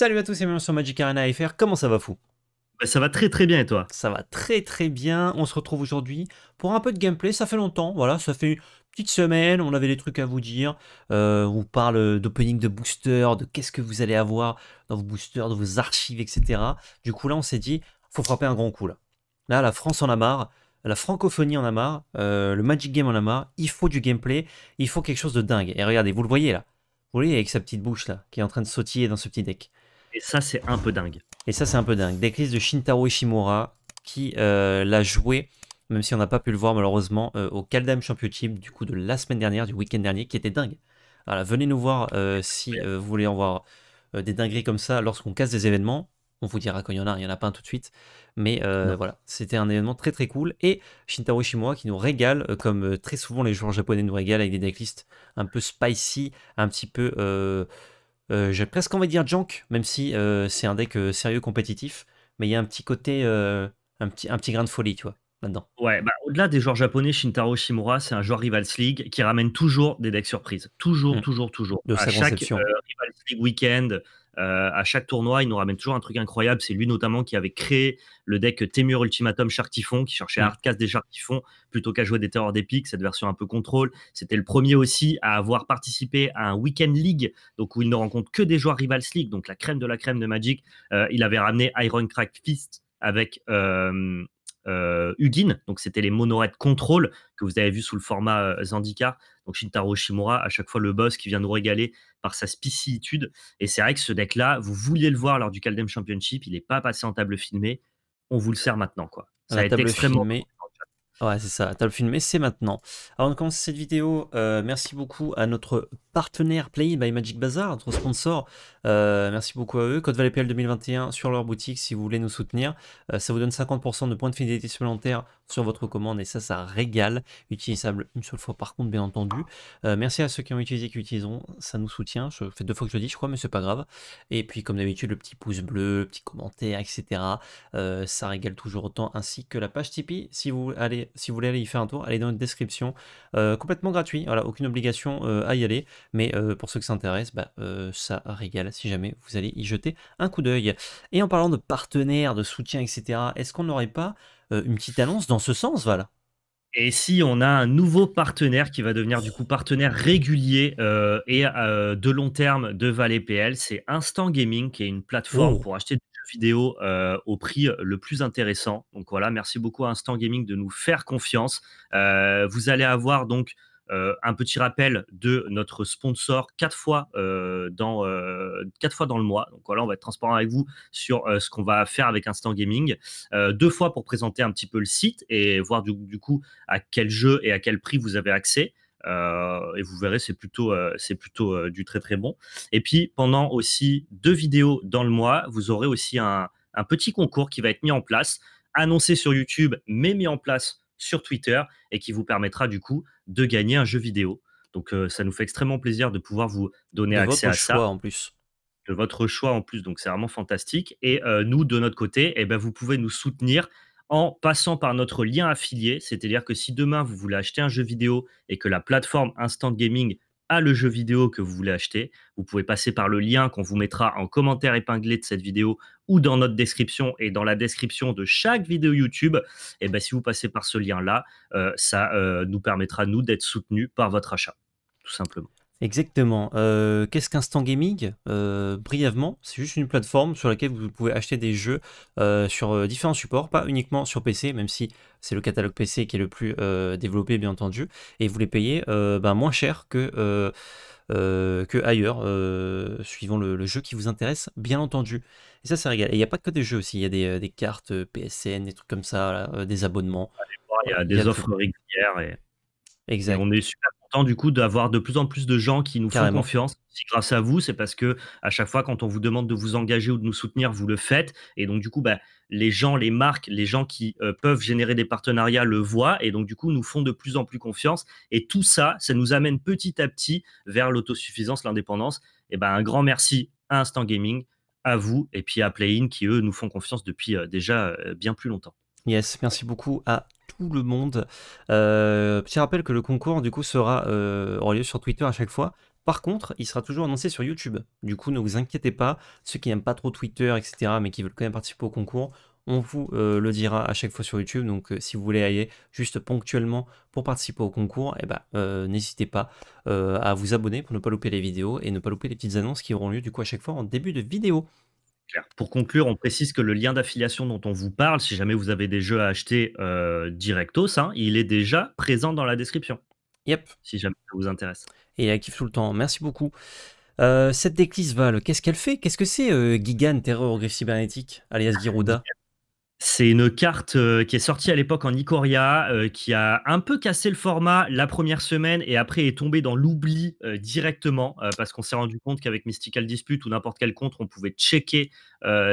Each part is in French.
Salut à tous et bienvenue sur Magic Arena FR, comment ça va fou bah, ça va très très bien et toi Ça va très très bien. On se retrouve aujourd'hui pour un peu de gameplay. Ça fait longtemps, voilà, ça fait une petite semaine. On avait des trucs à vous dire. Euh, on parle d'opening de booster, de qu'est-ce que vous allez avoir dans vos boosters, de vos archives, etc. Du coup là, on s'est dit, faut frapper un grand coup là. Là, la France en a marre. La francophonie en a marre, euh, le Magic Game en a marre, il faut du gameplay, il faut quelque chose de dingue. Et regardez, vous le voyez là, vous voyez avec sa petite bouche là, qui est en train de sautiller dans ce petit deck. Et ça, c'est un peu dingue. Et ça, c'est un peu dingue. Decklist de Shintaro Ishimura, qui euh, l'a joué, même si on n'a pas pu le voir malheureusement, euh, au Kaldam Championship, du coup, de la semaine dernière, du week-end dernier, qui était dingue. Alors venez nous voir euh, si vous voulez en voir des dingueries comme ça lorsqu'on casse des événements. On vous dira quand il y en a, il n'y en a pas un tout de suite. Mais voilà, c'était un événement très très cool. Et Shintaro Ishimura qui nous régale, comme très souvent les joueurs japonais nous régalent, avec des decklists un peu spicy, un petit peu euh, j'ai presque envie de dire junk, même si euh, c'est un deck euh, sérieux compétitif, mais il y a un petit côté, un, petit, un petit grain de folie, tu vois. Maintenant. Ouais, bah, au-delà des joueurs japonais, Shintaro Shimura, c'est un joueur Rivals League qui ramène toujours des decks surprises. Toujours, hmm. toujours, toujours. De à chaque Rivals League week euh, à chaque tournoi, il nous ramène toujours un truc incroyable. C'est lui notamment qui avait créé le deck Temur Ultimatum Shark qui cherchait à mm. hardcast des Shark plutôt qu'à jouer des Terreurs d'Epic, cette version un peu contrôle. C'était le premier aussi à avoir participé à un Weekend League, donc où il ne rencontre que des joueurs Rivals League, donc la crème de la crème de Magic. Euh, il avait ramené Iron Crack Fist avec euh, euh, Donc, c'était les de contrôle que vous avez vu sous le format euh, Zandika Donc, Shintaro Shimura, à chaque fois le boss qui vient nous régaler par sa spicilitude Et c'est vrai que ce deck-là, vous vouliez le voir lors du Caldem Championship. Il n'est pas passé en table filmée. On vous le sert maintenant. Quoi. Ça a été extrêmement. Ouais, c'est ça. Table filmée, c'est maintenant. Avant de commencer cette vidéo, euh, merci beaucoup à notre partenaire Play by Magic Bazaar, notre sponsor. Euh, merci beaucoup à eux. Code Valet 2021 sur leur boutique si vous voulez nous soutenir. Euh, ça vous donne 50% de points de fidélité supplémentaires sur votre commande et ça, ça régale. Utilisable une seule fois par contre, bien entendu. Euh, merci à ceux qui ont utilisé, qui utiliseront. Ça nous soutient. Je fais deux fois que je le dis, je crois, mais c'est pas grave. Et puis, comme d'habitude, le petit pouce bleu, le petit commentaire, etc. ça régale toujours autant. Ainsi que la page Tipeee. Si vous, allez, si vous voulez aller y faire un tour, allez dans la description. complètement gratuit. Voilà, aucune obligation à y aller. Mais euh, pour ceux qui s'intéressent, bah, euh, ça régale si jamais vous allez y jeter un coup d'œil. Et en parlant de partenaires, de soutien, etc., est-ce qu'on n'aurait pas euh, une petite annonce dans ce sens, Val et si on a un nouveau partenaire qui va devenir du coup partenaire régulier et de long terme de Valet PL, c'est Instant Gaming, qui est une plateforme oh. pour acheter des jeux vidéo au prix le plus intéressant. Donc voilà, merci beaucoup à Instant Gaming de nous faire confiance. vous allez avoir donc euh, un petit rappel de notre sponsor quatre fois, euh, dans, euh, quatre fois dans le mois. Donc voilà, on va être transparent avec vous sur ce qu'on va faire avec Instant Gaming. deux fois pour présenter un petit peu le site et voir du, coup à quel jeu et à quel prix vous avez accès. et vous verrez, c'est plutôt, c'est plutôt du très très bon. Et puis pendant aussi deux vidéos dans le mois, vous aurez aussi un, un, petit concours qui va être mis en place, annoncé sur YouTube, mais mis en place sur Twitter, et qui vous permettra du coup de gagner un jeu vidéo. Donc euh, ça nous fait extrêmement plaisir de pouvoir vous donner de accès à choix ça. en plus. De votre choix en plus, donc c'est vraiment fantastique. Et euh, nous, de notre côté, eh ben, vous pouvez nous soutenir en passant par notre lien affilié, c'est-à-dire que si demain vous voulez acheter un jeu vidéo et que la plateforme Instant Gaming à le jeu vidéo que vous voulez acheter. Vous pouvez passer par le lien qu'on vous mettra en commentaire épinglé de cette vidéo ou dans notre description et dans la description de chaque vidéo YouTube. Et eh ben, si vous passez par ce lien-là, euh, ça euh, nous permettra, nous, d'être soutenus par votre achat, tout simplement. Exactement. Euh, qu'est-ce qu'Instant Gaming euh, Brièvement, c'est juste une plateforme sur laquelle vous pouvez acheter des jeux euh, sur différents supports, pas uniquement sur PC, même si c'est le catalogue PC qui est le plus développé, bien entendu, et vous les payez ben, moins cher que, que ailleurs, suivant le, jeu qui vous intéresse, bien entendu. Et ça, c'est régal Et il n'y a pas que des jeux aussi, il y a des, cartes PSN, des trucs comme ça, des abonnements. Il y a des offres régulières. Exact. on est super Tant du coup d'avoir de plus en plus de gens qui nous font confiance. Si grâce à vous, c'est parce que à chaque fois quand on vous demande de vous engager ou de nous soutenir, vous le faites. Et donc du coup, bah, les gens, les marques, les gens qui euh, peuvent générer des partenariats le voient et donc du coup nous font de plus en plus confiance. Et tout ça, ça nous amène petit à petit vers l'autosuffisance, l'indépendance. Et ben un grand merci à Instant Gaming, à vous et puis à Playin qui eux nous font confiance depuis euh, déjà euh, bien plus longtemps. Yes, merci beaucoup à tout le monde. Euh, petit rappel que le concours du coup sera en euh, lieu sur Twitter à chaque fois. Par contre, il sera toujours annoncé sur YouTube. Du coup, ne vous inquiétez pas. Ceux qui n'aiment pas trop Twitter, etc., mais qui veulent quand même participer au concours, on vous euh, le dira à chaque fois sur YouTube. Donc, si vous voulez aller juste ponctuellement pour participer au concours, eh ben, n'hésitez pas à vous abonner pour ne pas louper les vidéos et ne pas louper les petites annonces qui auront lieu du coup à chaque fois en début de vidéo. Pour conclure, on précise que le lien d'affiliation dont on vous parle, si jamais vous avez des jeux à acheter euh, directos, hein, il est déjà présent dans la description. Yep. Si jamais ça vous intéresse. Et actif tout le temps. Merci beaucoup. Euh, cette déclisse, Val, qu'est-ce qu'elle fait Qu'est-ce que c'est euh, Gigan Terreur cybernétique, alias Girouda c'est une carte euh, qui est sortie à l'époque en Icoria euh, qui a un peu cassé le format la première semaine et après est tombée dans l'oubli euh, directement parce qu'on s'est rendu compte qu'avec Mystical Dispute ou n'importe quel contre, on pouvait checker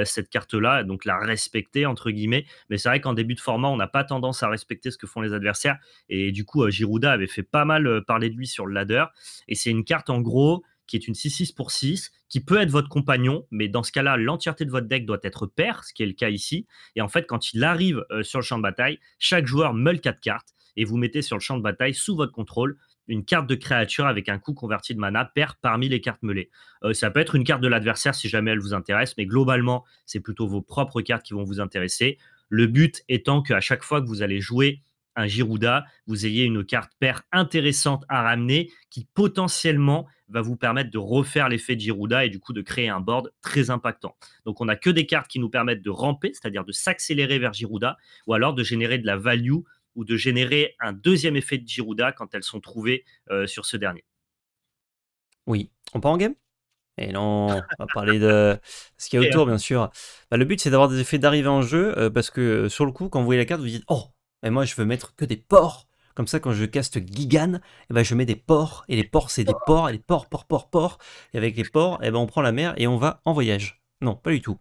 cette carte-là, donc la respecter entre guillemets. Mais c'est vrai qu'en début de format, on n'a pas tendance à respecter ce que font les adversaires et du coup, Girouda avait fait pas mal parler de lui sur le ladder. Et c'est une carte en gros qui est une 6-6 pour 6, qui peut être votre compagnon, mais dans ce cas-là, l'entièreté de votre deck doit être paire, ce qui est le cas ici. Et en fait, quand il arrive euh, sur le champ de bataille, chaque joueur meule 4 cartes et vous mettez sur le champ de bataille, sous votre contrôle, une carte de créature avec un coût converti de mana paire parmi les cartes meulées. Euh, ça peut être une carte de l'adversaire si jamais elle vous intéresse, mais globalement, c'est plutôt vos propres cartes qui vont vous intéresser. Le but étant qu'à chaque fois que vous allez jouer un Girouda, vous ayez une carte paire intéressante à ramener qui potentiellement va vous permettre de refaire l'effet de Girouda et du coup de créer un board très impactant. Donc on n'a que des cartes qui nous permettent de ramper, c'est-à-dire de s'accélérer vers Girouda ou alors de générer de la value ou de générer un deuxième effet de Girouda quand elles sont trouvées euh, sur ce dernier. Oui, on part en game et eh non, on va parler de ce qu'il y a autour, bien sûr. Bah, le but, c'est d'avoir des effets d'arrivée en jeu, euh, parce que euh, sur le coup, quand vous voyez la carte, vous dites Oh, mais moi, je veux mettre que des ports !» Comme ça, quand je caste Gigan, eh ben, je mets des ports, et les ports, c'est des ports, et les ports, ports, ports, ports. Et avec les ports, eh ben, on prend la mer et on va en voyage. Non, pas du tout.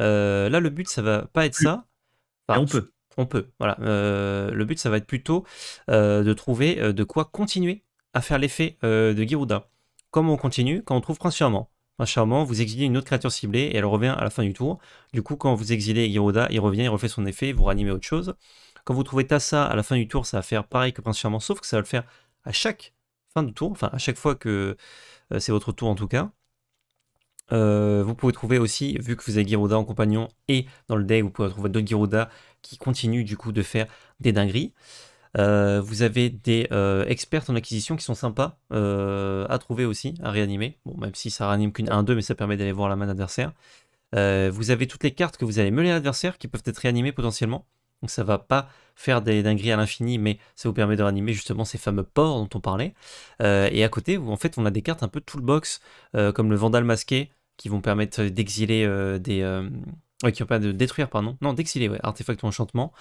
Euh, là, le but, ça va pas être ça. on peut. On peut, voilà. Euh, le but, ça va être plutôt euh, de trouver de quoi continuer à faire l'effet de Girouda. Comment on continue Quand on trouve Prince Charmant. Prince Charmant, vous exiliez une autre créature ciblée et elle revient à la fin du tour. Du coup, quand vous exilez Girouda, il revient, il refait son effet, vous ranimez autre chose. Quand vous trouvez Tassa à la fin du tour, ça va faire pareil que Prince Charmant, sauf que ça va le faire à chaque fin de tour, enfin à chaque fois que euh, c'est votre tour en tout cas. Euh, vous pouvez trouver aussi, vu que vous avez Girouda en compagnon et dans le deck, vous pouvez trouver d'autres Girouda qui continuent du coup de faire des dingueries. Euh, vous avez des experts en acquisition qui sont sympas à trouver aussi, à réanimer. Bon, même si ça réanime qu'une 1-2, mais ça permet d'aller voir la main adversaire. vous avez toutes les cartes que vous allez meuler à l'adversaire qui peuvent être réanimées potentiellement. Donc ça va pas faire des dingueries à l'infini, mais ça vous permet de ranimer justement ces fameux ports dont on parlait. Euh, et à côté, en fait, on a des cartes un peu toolbox, box, euh, comme le Vandal Masqué, qui vont permettre d'exiler euh, des... qui qui permettre de détruire, pardon. Non, d'exiler, ouais, artefact ou enchantement.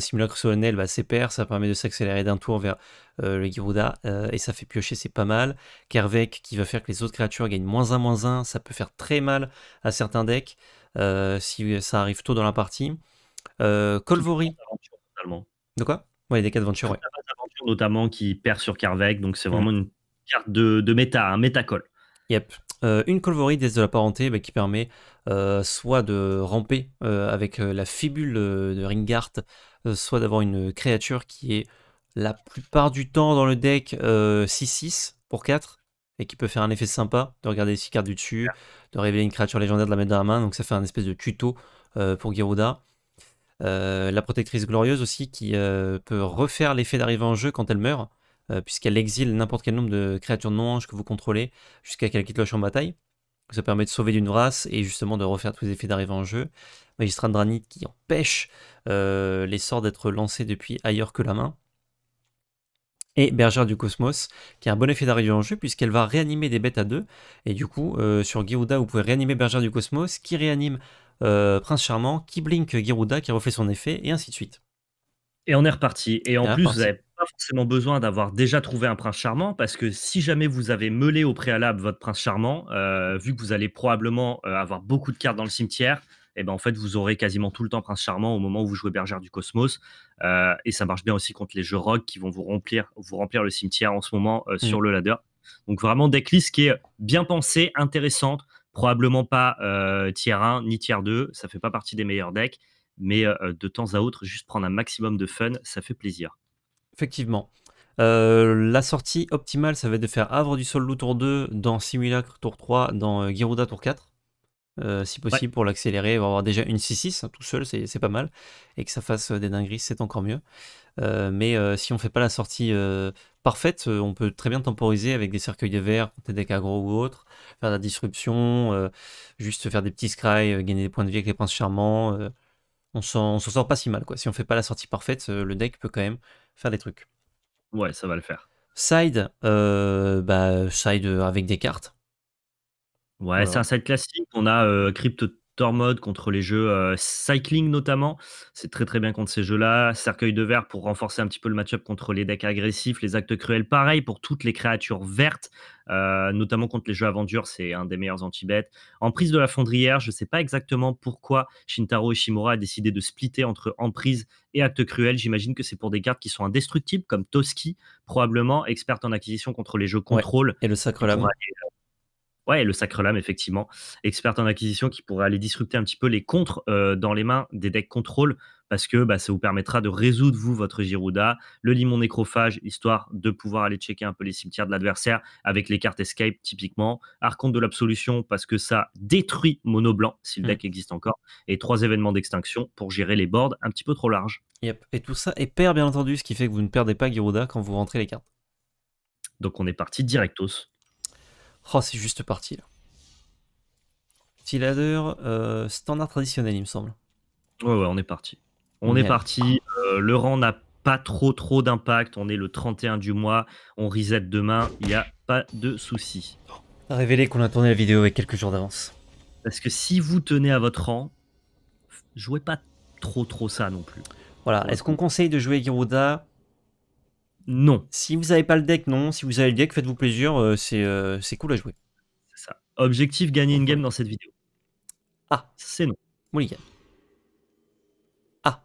Simulacre solennel, bah, c'est pair, ça permet de s'accélérer d'un tour vers le Giruda, et ça fait piocher, c'est pas mal. Kervek, qui va faire que les autres créatures gagnent moins 1, moins 1, ça peut faire très mal à certains decks, si ça arrive tôt dans la partie. Euh, Colvory. De quoi Oui, des cas d'aventure, Notamment qui perd sur Carvec, donc c'est mm. vraiment une carte de, de méta, un métacol. Yep. Euh, une Colvory, d'Est de la parenté, bah, qui permet euh, soit de ramper avec la fibule de Ringart, soit d'avoir une créature qui est la plupart du temps dans le deck 6-6 pour 4 et qui peut faire un effet sympa de regarder les six cartes du dessus, de révéler une créature légendaire, de la mettre dans la main. Donc ça fait un espèce de tuto pour Girouda. Euh, la protectrice glorieuse aussi qui euh, peut refaire l'effet d'arrivée en jeu quand elle meurt, euh, puisqu'elle exile n'importe quel nombre de créatures non-anges que vous contrôlez jusqu'à qu'elle quitte le champ de bataille. Ça permet de sauver d'une race et justement de refaire tous les effets d'arrivée en jeu. Magistrat de qui empêche les sorts d'être lancés depuis ailleurs que la main. Et Bergère du Cosmos, qui a un bon effet d'arrivée en jeu, puisqu'elle va réanimer des bêtes à deux. Et du coup, sur Girouda, vous pouvez réanimer Bergère du Cosmos, qui réanime euh, prince Charmant, qui blink Girouda, qui refait son effet, et ainsi de suite. Et on est reparti. Et en plus, vous n'avez pas forcément besoin d'avoir déjà trouvé un prince charmant, parce que si jamais vous avez meulé au préalable votre prince charmant, euh, vu que vous allez probablement euh, avoir beaucoup de cartes dans le cimetière, et eh ben en fait, vous aurez quasiment tout le temps prince charmant au moment où vous jouez bergère du cosmos. et ça marche bien aussi contre les jeux rogues qui vont vous remplir, vous remplir le cimetière en ce moment mm. sur le ladder. Donc vraiment Decklist qui est bien pensée, intéressante. Probablement pas euh, tier 1 ni tier 2, ça fait pas partie des meilleurs decks, mais euh, euh, de temps à autre, juste prendre un maximum de fun, ça fait plaisir. Effectivement. Euh, la sortie optimale, ça va être de faire Havre du Sol Loup tour 2, dans Simulacre tour 3, dans Girouda tour 4. si possible pour l'accélérer, va avoir déjà une 6-6 hein, tout seul, c'est pas mal, et que ça fasse des dingueries, c'est encore mieux. mais si on fait pas la sortie parfaite. Euh, on peut très bien temporiser avec des cercueils de verre, des decks agro ou autre, faire de la disruption, euh, juste faire des petits scry, euh, gagner des points de vie avec les princes charmants. on s'en sort pas si mal. quoi. Si on fait pas la sortie parfaite, le deck peut quand même faire des trucs. Ouais, ça va le faire. Side, bah, side avec des cartes. Ouais, c'est un side classique. On a Crypto mode contre les jeux euh, Cycling notamment. C'est très très bien contre ces jeux-là. Cercueil de verre pour renforcer un petit peu le match-up contre les decks agressifs, les actes cruels. Pareil pour toutes les créatures vertes, euh, notamment contre les jeux Aventure, c'est un des meilleurs anti-bêtes. Emprise de la Fondrière, je ne sais pas exactement pourquoi Shintaro Ishimura a décidé de splitter entre Emprise et actes cruels. J'imagine que c'est pour des cartes qui sont indestructibles, comme Toski, probablement experte en acquisition contre les jeux contrôle. Et le Sacre Lame. Euh, Ouais, le sacre lame, effectivement. Experte en acquisition qui pourrait aller disrupter un petit peu les contres euh, dans les mains des decks contrôle parce que bah, ça vous permettra de résoudre, vous, votre Girouda, le limon nécrophage, histoire de pouvoir aller checker un peu les cimetières de l'adversaire avec les cartes escape, typiquement. Arconte de l'absolution, parce que ça détruit mono blanc, si le mmh. deck existe encore. Et trois événements d'extinction pour gérer les boards un petit peu trop larges. Yep. Et tout ça est perd bien entendu, ce qui fait que vous ne perdez pas Girouda quand vous rentrez les cartes. Donc on est parti directos Oh, c'est juste parti là. Petit ladder, euh, standard traditionnel, il me semble. Ouais, ouais, on est parti. On est parti. Euh, le rang n'a pas trop, trop d'impact. On est le 31 du mois. On reset demain. Il n'y a pas de souci. Révéler qu'on a tourné la vidéo avec quelques jours d'avance. Parce que si vous tenez à votre rang, jouez pas trop, trop ça non plus. Voilà. Est-ce qu'on conseille de jouer Girouda non. Si vous avez pas le deck, non. Si vous avez le deck, faites-vous plaisir, euh, euh, c'est cool à jouer. C'est ça. Objectif gagner une game dans cette vidéo. Ah, c'est non. Mulligan. Ah.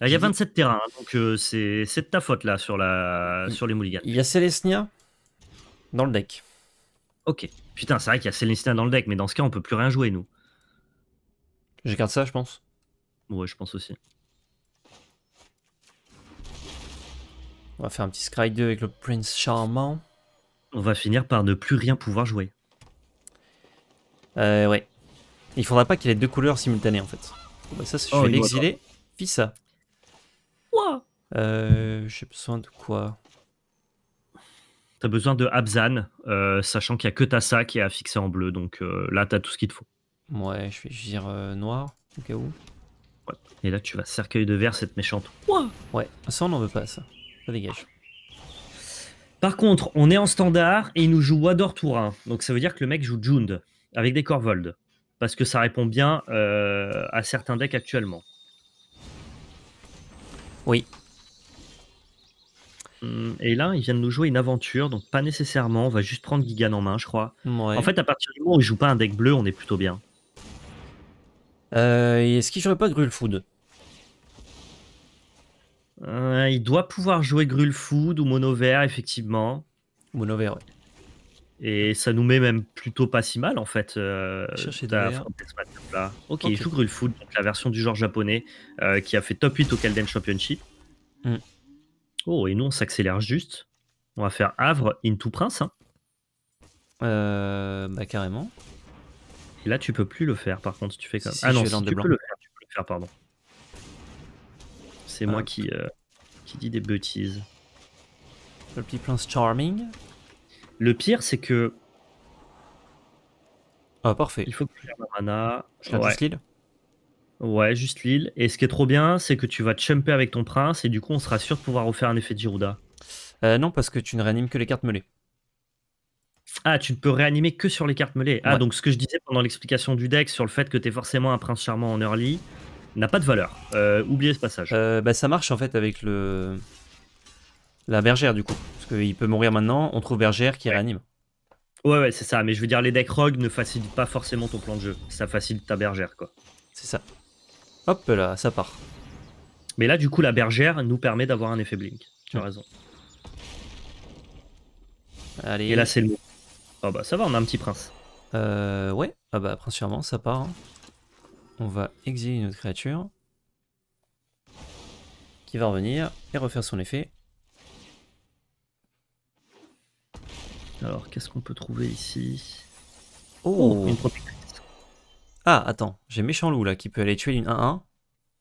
ah il y a 27 terrains, hein, donc euh, c'est de ta faute là sur, la, sur les mulligans. Il y a Celestia dans le deck. Ok. Putain, c'est vrai qu'il y a Celestia dans le deck, mais dans ce cas, on peut plus rien jouer, nous. J'écarte ça, je pense. Ouais, je pense aussi. On va faire un petit Scry 2 avec le Prince Charmant. On va finir par ne plus rien pouvoir jouer. Euh, ouais. Il faudra pas qu'il ait deux couleurs simultanées en fait. Bah, ça, je oh, vais l'exiler. ça. Euh, J'ai besoin de quoi T'as besoin de Abzan, euh, sachant qu'il y a que Tassa qui est fixer en bleu. Donc euh, là, t'as tout ce qu'il te faut. Ouais, je vais dire euh, noir, au cas où. Et là, tu vas cercueil de verre, cette méchante. Ouais, ça, on n'en veut pas, ça dégage. Par contre, on est en standard et il nous joue Wador Tourin. Donc ça veut dire que le mec joue Jund avec des Corvold. Parce que ça répond bien euh, à certains decks actuellement. Oui. Hum, et là, il vient de nous jouer une aventure, donc pas nécessairement. On va juste prendre Gigan en main, je crois. En fait, à partir du moment où ils joue pas un deck bleu, on est plutôt bien. Euh, Est-ce qu'il jouerait pas food euh, il doit pouvoir jouer food ou Monovert, effectivement. Monovert, oui. Et ça nous met même plutôt pas si mal en fait. Euh, Chercher de là. Ok, il joue Grulfood, la version du genre japonais euh, qui a fait top 8 au Calden Championship. Mm. Oh, et nous on s'accélère juste. On va faire Havre into Prince. Hein. Euh, bah carrément. Et là tu peux plus le faire par contre, tu fais comme. ah non, tu, peux le faire, tu peux le faire, pardon c'est moi ah. qui, euh, qui dis des bêtises. Le petit prince charming. Le pire, c'est que. Ah, parfait. Il faut que tu mana. ouais. juste l'île Ouais, juste l'île. Et ce qui est trop bien, c'est que tu vas chumper avec ton prince et du coup, on sera sûr de pouvoir refaire un effet de Girouda. Euh, non, parce que tu ne réanimes que les cartes mêlées. Ah, tu ne peux réanimer que sur les cartes mêlées. Ah, donc ce que je disais pendant l'explication du deck sur le fait que tu es forcément un prince charmant en early, n'a pas de valeur. Euh, oubliez ce passage. Euh, bah, ça marche en fait avec le la bergère du coup. Parce qu'il peut mourir maintenant, on trouve bergère qui réanime. Ouais, ouais, c'est ça. Mais je veux dire, les decks rogue ne facilitent pas forcément ton plan de jeu. Ça facilite ta bergère, quoi. C'est ça. Hop là, ça part. Mais là, du coup, la bergère nous permet d'avoir un effet blink. Tu as raison. Allez. Et là, c'est le mot. oh, bah, ça va, on a un petit prince. Euh, ouais. Ah bah, prince sûrement ça part. Hein on va exiler une créature qui va revenir et refaire son effet. Alors, qu'est-ce qu'on peut trouver ici oh. oh, une protectrice. Ah, attends, j'ai méchant loup là qui peut aller tuer une 1-1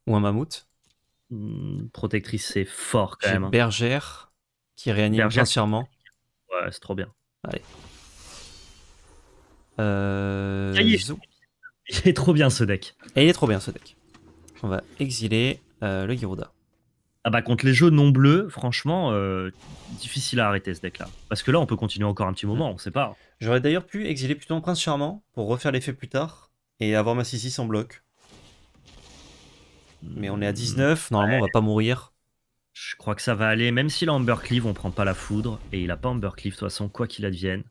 ou un mammouth. Hmm, protectrice, c'est fort quand même. Hein. Bergère qui réanime bien sûrement. Ouais, c'est trop bien. Allez. Euh... Il est trop bien ce deck. Et il est trop bien ce deck. On va exiler euh, le Girouda. Ah bah contre les jeux non bleus, franchement, euh, difficile à arrêter ce deck-là. Parce que là, on peut continuer encore un petit moment, on sait pas. J'aurais d'ailleurs pu exiler plutôt le Prince Charmant pour refaire l'effet plus tard et avoir ma 6 en bloc. Mais on est à 19, hmm, normalement on va pas mourir. Je crois que ça va aller, même s'il a Ambercleave, on prend pas la foudre. Et il a pas Ambercleave de toute façon, quoi qu'il advienne.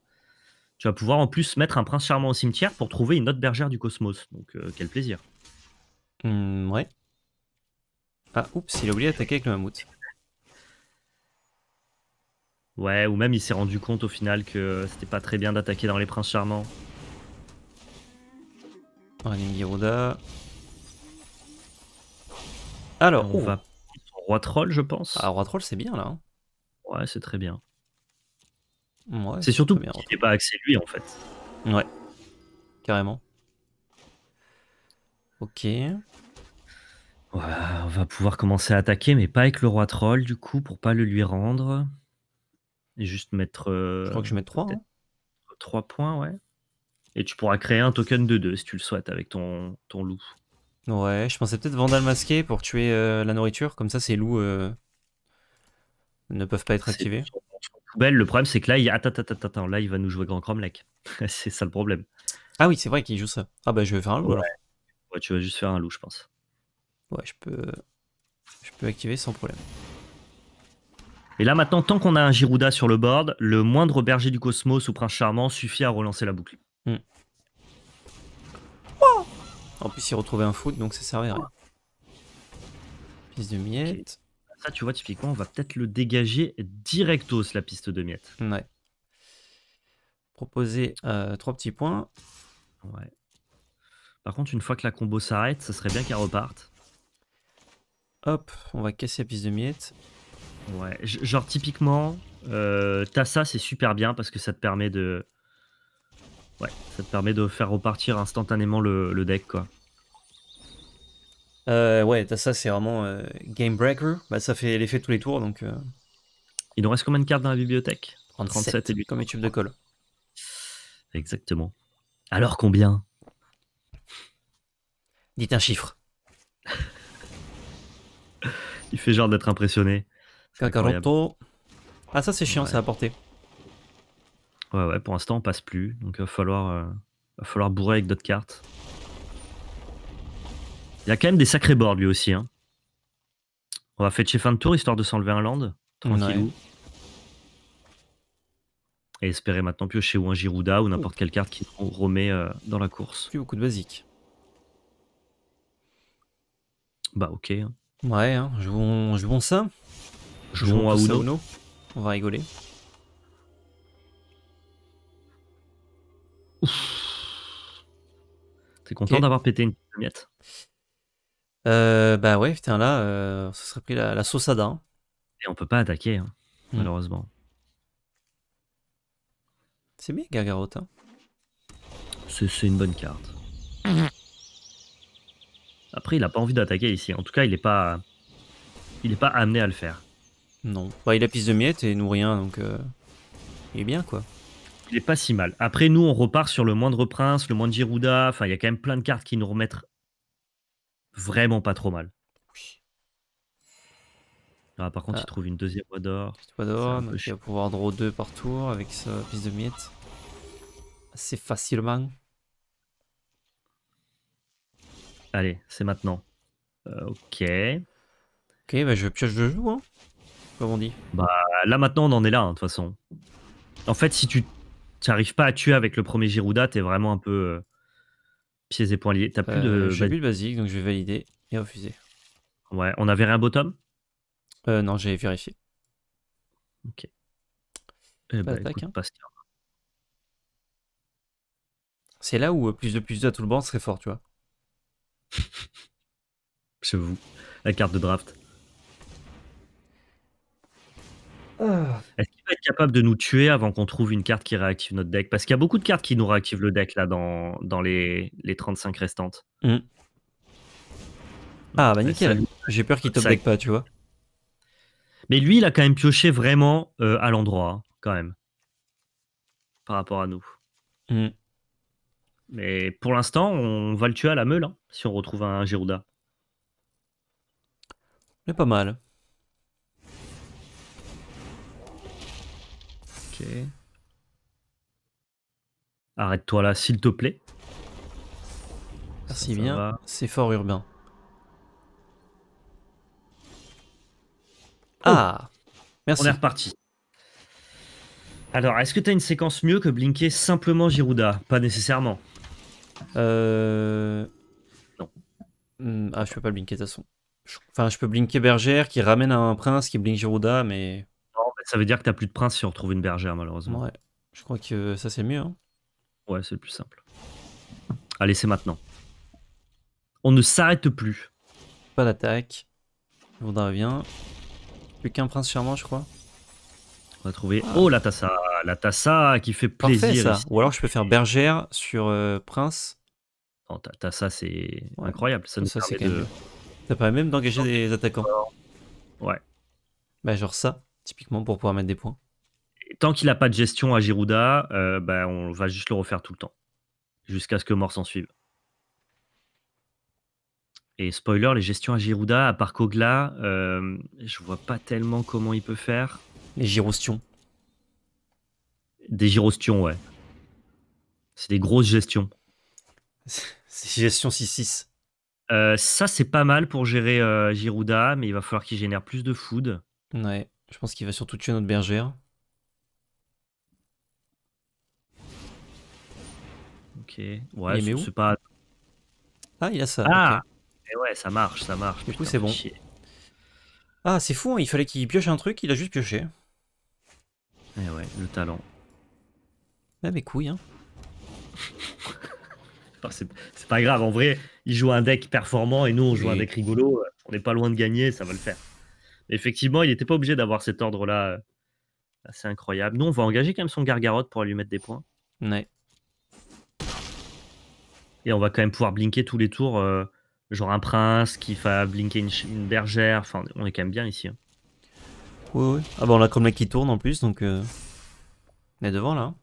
Tu vas pouvoir en plus mettre un prince charmant au cimetière pour trouver une autre bergère du cosmos. Donc euh, quel plaisir. Hmm, ouais. Ah, oups, il a oublié d'attaquer avec le mammouth. Ouais, ou même il s'est rendu compte au final que c'était pas très bien d'attaquer dans les princes charmants. Running Giroda. Alors, on oh. va. Roi troll, je pense. Ah, roi troll, c'est bien là. Hein. Ouais, c'est très bien c'est surtout qu'il n'est pas axé lui en fait. Ouais, carrément. Ok. on va pouvoir commencer à attaquer, mais pas avec le roi troll du coup pour pas le lui rendre. Et juste mettre. Euh, je crois que je mets 3. 3 hein. points, ouais. Et tu pourras créer un token de 2 si tu le souhaites avec ton, ton loup. Ouais, je pensais peut-être vandal masqué pour tuer euh, la nourriture, comme ça ces loups euh, ne peuvent pas être activés. Le problème, c'est que là, il... là, il va nous jouer Grand Cromlech. c'est ça le problème. Ah oui, c'est vrai qu'il joue ça. Ah bah, je vais faire un loup alors. Ouais, tu vas juste faire un loup, je pense. Ouais, je peux, je peux activer sans problème. Et là, maintenant, tant qu'on a un Girouda sur le board, le moindre berger du cosmos ou prince charmant suffit à relancer la boucle. Oh en plus, il retrouvait un foot, donc ça servait à rien. Piste de miette. Ça, tu vois, typiquement, on va peut-être le dégager directos, la piste de miettes. Ouais. Proposer euh, trois petits points. Ouais. Par contre, une fois que la combo s'arrête, ça serait bien qu'elle reparte. Hop, on va casser la piste de miettes. Ouais, genre typiquement, euh, t'as ça, c'est super bien parce que ça te permet de... Ouais, ça te permet de faire repartir instantanément le deck, quoi. Euh, ouais, ça c'est vraiment euh, game breaker. Bah, ça fait l'effet tous les tours. donc. Euh. Il nous reste combien de cartes dans la bibliothèque 37, et 8. Comme les de colle. Exactement. Alors combien Dites un chiffre. Il fait genre d'être impressionné. Kakaroto. Ah ça c'est chiant, c'est ça portée. Ouais ouais, pour l'instant on passe plus, donc il va falloir, euh, va falloir bourrer avec d'autres cartes. Il a quand même des sacrés boards lui aussi. Hein. On va fetcher fin de tour histoire de s'enlever un land. Tranquille. Et espérer maintenant piocher ou un Girouda ou n'importe quelle carte qui remet euh, dans la course. Plus beaucoup de basiques. Bah ok. Hein. Ouais, hein. Jouons, ça. Jouons, à Uno. On va rigoler. T'es content d'avoir pété une miette euh, bah ouais, putain, là, ça euh, serait pris la, sauce à dents. Hein. Et on peut pas attaquer, hein, hmm. malheureusement. C'est bien, Gargarota. Hein. C'est une bonne carte. Après, il a pas envie d'attaquer ici. En tout cas, il est pas, il est pas amené à le faire. Non. Bah, il a pisse de miettes et nous rien, donc euh, il est bien quoi. Il est pas si mal. Après, nous, on repart sur le moindre prince, le moindre Girouda. Enfin, il y a quand même plein de cartes qui nous remettent vraiment pas trop mal. Ah, par contre, il ah. trouve une deuxième voie d'or. Voie il va pouvoir draw 2 par tour avec sa piste de miette. Assez facilement. Allez, c'est maintenant. Euh, ok. Ok, bah je pioche de joue, hein. Comme on dit. Bah là maintenant, on en est là, hein, de toute façon. En fait, si tu n'arrives pas à tuer avec le premier Girouda, t'es vraiment un peu. Euh, Pieds et poings liés. T'as plus de. Euh, j'ai plus de basique, donc je vais valider et refuser. Ouais, on avait rien bottom euh, Non, j'ai vérifié. Ok. Et eh bah, hein. C'est là où euh, plus de plus de à tout le banc serait fort, tu vois. Chez vous, la carte de draft. Ah capable de nous tuer avant qu'on trouve une carte qui réactive notre deck. Parce qu'il y a beaucoup de cartes qui nous réactivent le deck là dans, dans les, 35 restantes. Mm. Ah bah nickel, j'ai peur qu'il top deck pas, tu vois. Mais lui, il a quand même pioché vraiment euh, à l'endroit, hein, quand même. Par rapport à nous. Mm. Mais pour l'instant, on va le tuer à la meule, hein, si on retrouve un Girouda Mais pas mal. Arrête-toi là, s'il te plaît. Merci bien. C'est fort urbain. Oh. Ah Merci. On est reparti. Alors, est-ce que tu as une séquence mieux que blinker simplement Girouda Pas nécessairement. Euh... Non. Hmm, ah, je peux pas blinker de toute façon. Enfin, je peux blinker Bergère qui ramène un prince qui blink Girouda, mais ça veut dire que t'as plus de prince si on retrouve une bergère, malheureusement. Ouais, je crois que ça c'est mieux. Hein. Ouais, c'est le plus simple. Allez, c'est maintenant. On ne s'arrête plus. Pas d'attaque. On revient. Plus qu'un prince charmant, je crois. On va trouver. Ah. Oh, la tassa La tassa qui fait plaisir. Ou alors je peux faire bergère sur euh, prince. Non, tassa, c'est incroyable. Ça, ça, ça c'est même d'engager des attaquants. Ouais. Bah, genre ça typiquement, pour pouvoir mettre des points Tant qu'il n'a pas de gestion à Girouda, euh, bah, on va juste le refaire tout le temps, jusqu'à ce que mort s'en suive. Et spoiler, les gestions à Girouda, à part Kogla, euh, je vois pas tellement comment il peut faire. Les gyrostions. Des gyrostions, ouais. C'est des grosses gestions. C'est gestion 6-6. Euh, ça, c'est pas mal pour gérer euh, Girouda, mais il va falloir qu'il génère plus de food. Ouais. Je pense qu'il va surtout tuer notre bergère. Ok. Ouais, mais c'est pas. Ah, il a ça. Ah Et ouais, ça marche, ça marche. Du coup, c'est bon. Ah, c'est fou, hein, il fallait qu'il pioche un truc, il a juste pioché. Et eh ouais, le talent. Ah, mes couilles, hein. c'est pas grave, en vrai, il joue un deck performant et nous, on joue un deck rigolo. Euh, on n'est pas loin de gagner, ça va le faire effectivement, il n'était pas obligé d'avoir cet ordre-là. C'est euh, incroyable. Nous, on va engager quand même son Gargarotte pour lui mettre des points. Ouais. Et on va quand même pouvoir blinker tous les tours. Euh, genre un prince qui va blinker une, bergère. Enfin, on est quand même bien ici. Oui, hein. oui. Ah bah on a comme qui tourne en plus, donc... Euh, on est devant là. Hein.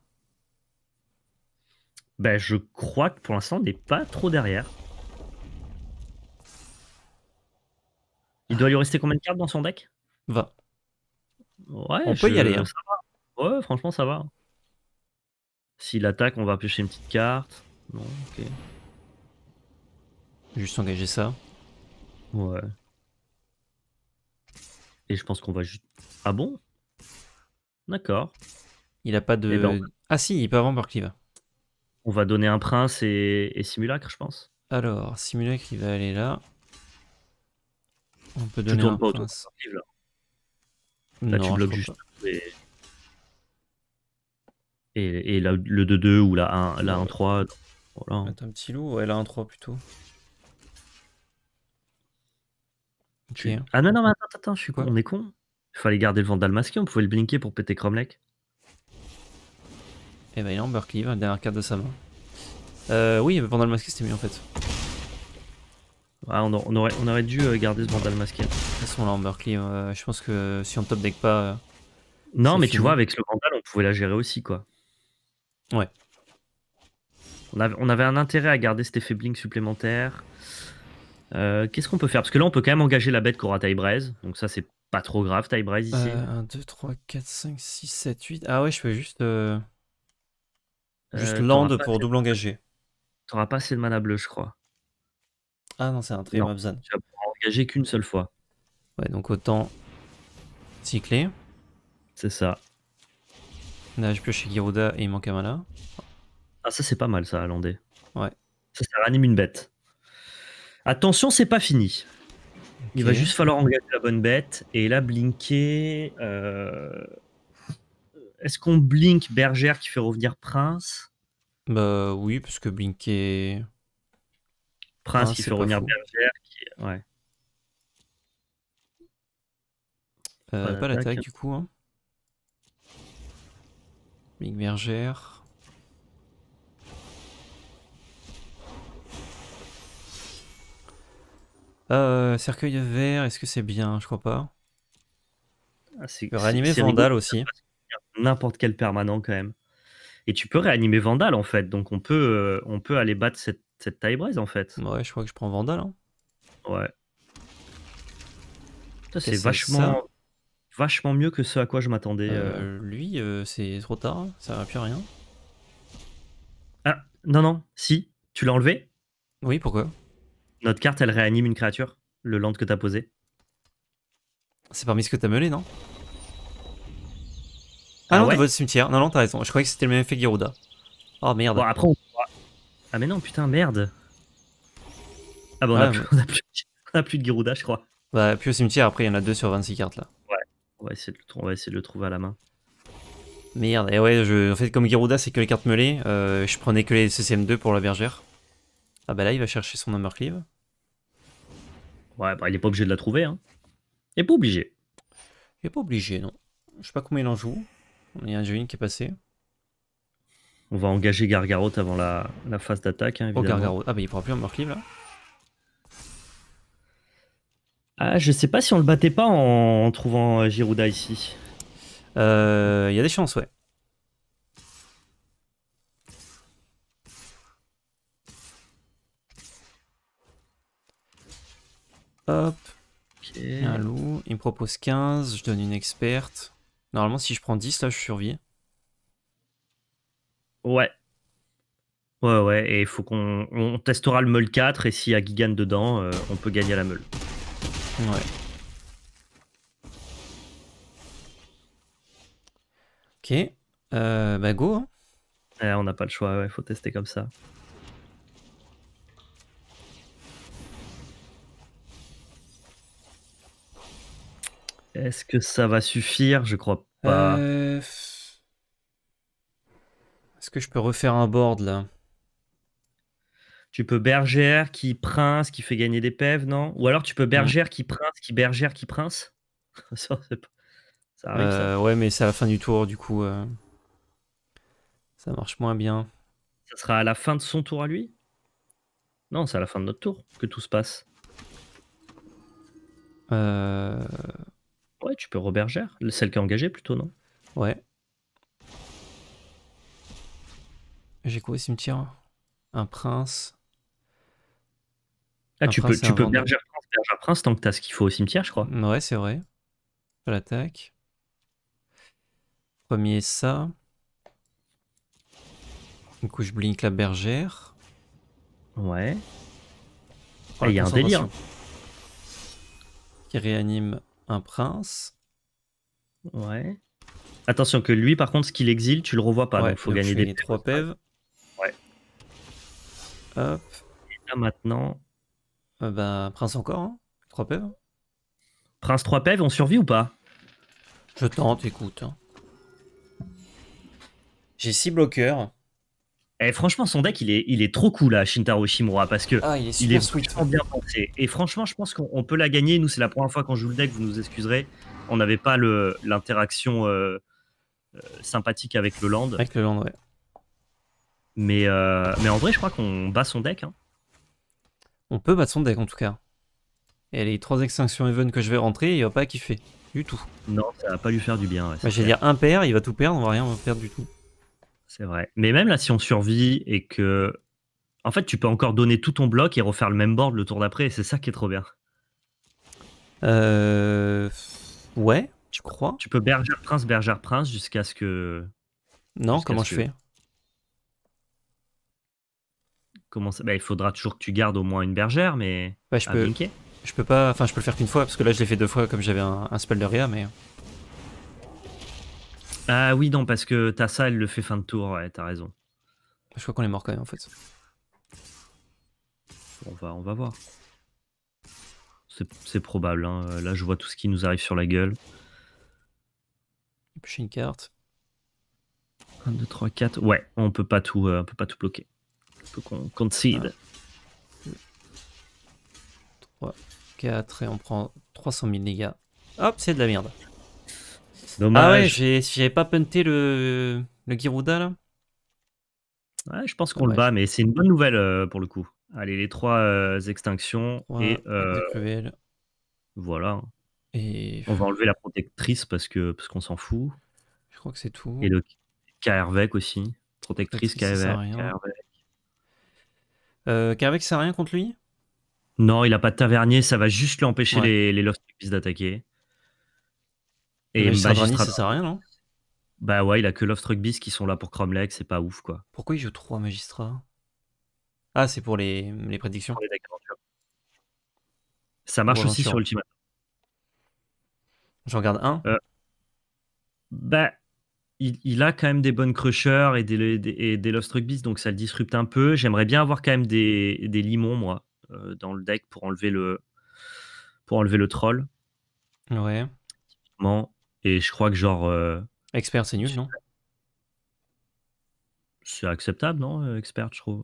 Ben, je crois que pour l'instant, on n'est pas trop derrière. Il doit lui rester combien de cartes dans son deck Va. Ouais, on peut y aller. Hein. Ouais, franchement, ça va. S'il attaque, on va piocher une petite carte. ok. Juste engager ça. Ouais. Et je pense qu'on va juste. Ah bon D'accord. Il a pas de. Eh ben, ah si, il peut avoir Clive. On va donner un prince et... et simulacre, je pense. Alors, simulacre, il va aller là. On peut donner tu tournes pas autour de là. Là, tu bloques juste. Et... Et, le 2-2 ou la 1, la 3 Voilà. un petit loup, ouais, la 1-3 plutôt. Ah non, non, mais attends, attends, je suis quoi On est con. Il fallait garder le vandal masqué, on pouvait le blinker pour péter Cromlech. Eh et bah ben il est en Berkeley, la dernière carte de sa main. Euh, oui, vandal masqué c'était mieux en fait. Ah, on, aurait, on aurait dû euh, garder ce bandal masqué. De toute façon, là, en Berkeley, euh, je pense que si on top deck pas. Euh, non, mais tu vois, avec ce bandal, on pouvait la gérer aussi, quoi. Ouais. On avait, on avait un intérêt à garder cet effet blink supplémentaire. Qu'est-ce qu'on peut faire Parce que là, on peut quand même engager la bête qu'aura Tybraze. Donc, ça, c'est pas trop grave, taille ici. 1, 2, 3, 4, 5, 6, 7, 8. Ah ouais, je peux juste. Juste land pour double engager. T'auras pas assez de mana bleue, je crois. Ah non, c'est un trio Mavzan. Tu pouvoir engager qu'une seule fois. Ouais, donc autant cycler. C'est ça. Là, je pioche chez Girouda et il manque Ah, ça, c'est pas mal, ça, Landé. Ouais. Ça, ça ranime une bête. Attention, c'est pas fini. Il va juste falloir engager la bonne bête. Et là, blinker. Euh, est-ce qu'on blink bergère qui fait revenir prince Bah oui, parce que blinker. Prince, qui fait revenir Bergère. Ouais. Euh, pas l'attaque du coup. Big hein. Bergère. Euh, cercueil vert, est-ce que c'est bien Je crois pas. Ah, réanimer Vandal aussi. N'importe quel permanent quand même. Et tu peux réanimer Vandal en fait, donc on peut, euh, on peut aller battre cette taille braise en fait. Ouais, je crois que je prends Vandal. Hein. Ouais. C'est vachement, vachement mieux que ce à quoi je m'attendais. Euh, euh. lui, euh, c'est trop tard, hein. ça va plus rien. Ah, non, non, si, tu l'as enlevé Oui, pourquoi Notre carte, elle réanime une créature, le land que t'as posé. C'est parmi ce que t'as mené non ah, ah, non, c'est votre cimetière. Non, non, t'as raison. Je croyais que c'était le même effet Girouda. Oh merde. Bon, après, ah mais non, putain, merde. Ah bah on, a, plus, de Girouda, je crois. Bah, plus au cimetière, après, il y en a deux sur 26 cartes là. Ouais, on va essayer de le, trouver à la main. Merde, et ouais, je, en fait, comme Girouda, c'est que les cartes mêlées euh, je prenais que les CCM2 pour la bergère. Ah bah là, il va chercher son Number Cleave. Ouais, bah, il est pas obligé de la trouver, hein. Il est pas obligé. Il est pas obligé, non. Je sais pas combien il en joue. Il y a un jeu qui est passé. On va engager Gargaroth avant la, phase d'attaque. Hein, oh, Gargaroth. Ah, mais il pourra plus en mort là. Ah, je sais pas si on le battait pas en, trouvant Girouda ici. Euh, il y a des chances, ouais. Hop. Un loup. Il me propose 15. Je donne une experte. Normalement, si je prends 10, là, je survie. Ouais. Ouais, ouais, et il faut qu'on testera le meule 4, et s'il y a Gigan dedans, euh, on peut gagner la Meule. Ouais. Ok. Euh, bah go. Hein. Eh, on n'a pas le choix, Il faut tester comme ça. Est-ce que ça va suffire Je crois pas. Euh, est-ce que je peux refaire un board là tu peux bergère qui prince qui fait gagner des pèves, non Ou alors tu peux bergère qui prince qui bergère qui prince euh, Ouais, mais c'est à la fin du tour, du coup. Euh, ça marche moins bien. Ça sera à la fin de son tour à lui Non, c'est à la fin de notre tour que tout se passe. Euh. Ouais, tu peux rebergère, celle qui est engagée plutôt, non Ouais. J'ai quoi au cimetière Un prince. Ah, tu peux, tu peux berger prince, prince tant que t'as ce qu'il faut au cimetière, je crois. Ouais, c'est vrai. Je l'attaque. Premier, ça. Du coup, je blink la bergère. Ouais. Ah, il y a un délire. Qui réanime un prince. Ouais. Attention que lui, par contre, ce qu'il exile, tu le revois pas. il il faut gagner des trois pèves. Hop. Et là maintenant, ben Prince encore, hein 3 pèves. Prince 3 pèves, on survit ou pas Je tente, écoute. Hein. J'ai 6 bloqueurs. Et eh, franchement, son deck, il est, il est trop cool là, Shintaro Shimura, parce que ah, il est, bien pensé. Et franchement, je pense qu'on peut la gagner. Nous, c'est la première fois qu'on joue le deck, vous nous excuserez. On n'avait pas l'interaction euh, euh, sympathique avec le land. Avec le land, mais, euh, mais en vrai, je crois qu'on bat son deck. Hein. On peut battre son deck en tout cas. Et les trois extinctions even que je vais rentrer, il va pas kiffer. Du tout. Non, ça va pas lui faire du bien. J'allais bah, dire un père, il va tout perdre, on va rien perdre du tout. C'est vrai. Mais même là, si on survit et que. En fait, tu peux encore donner tout ton bloc et refaire le même board le tour d'après, et c'est ça qui est trop bien. Euh. Ouais, je crois. Tu peux berger prince, berger prince jusqu'à ce que. Non, comment je fais Bah, il faudra toujours que tu gardes au moins une bergère, mais. je, peux, je peux pas. Enfin, je peux le faire qu'une fois, parce que là, je l'ai fait deux fois, comme j'avais un, spell de Ria mais. Ah oui, non, parce que ta ça, elle le fait fin de tour, ouais, t'as raison. Je crois qu'on est mort quand même, en fait. On va, on va voir. C'est probable, hein. euh, là, je vois tout ce qui nous arrive sur la gueule. J'ai une carte. 1, 2, 3, 4. Ouais, on peut pas tout, euh, on peut pas tout bloquer qu'on concede. 3, 4, et on prend 300 000 dégâts. Hop, c'est de la merde. Dommage. Ah ouais, j'ai, j'avais pas punté le, le Girouda là. Ouais, je pense qu'on le bat, mais c'est une bonne nouvelle euh, pour le coup. Allez, les trois euh, extinctions et euh, voilà. Et... On va enlever la protectrice parce que parce qu'on s'en fout. Je crois que c'est tout. Et le KRVEC aussi, protectrice Kaervec. Euh, ça c'est rien contre lui Non, il a pas de tavernier, ça va juste l'empêcher ouais. les, les d'attaquer. Et le bah, Magistrat, ça sert à rien, non Bah ouais, il a que Lost Rugbys qui sont là pour Cromlech, c'est pas ouf quoi. Pourquoi il joue 3 magistrats Ah, c'est pour les, les prédictions. ça marche aussi sur Ultimate. J'en garde un euh, Bah, il, a quand même des bonnes crushers et des, Lost donc ça le disrupte un peu. J'aimerais bien avoir quand même des, limons, moi, euh, dans le deck pour enlever le, troll. Ouais. Et je crois que genre. Euh, expert, c'est nul, non C'est acceptable, non euh, Expert, je trouve.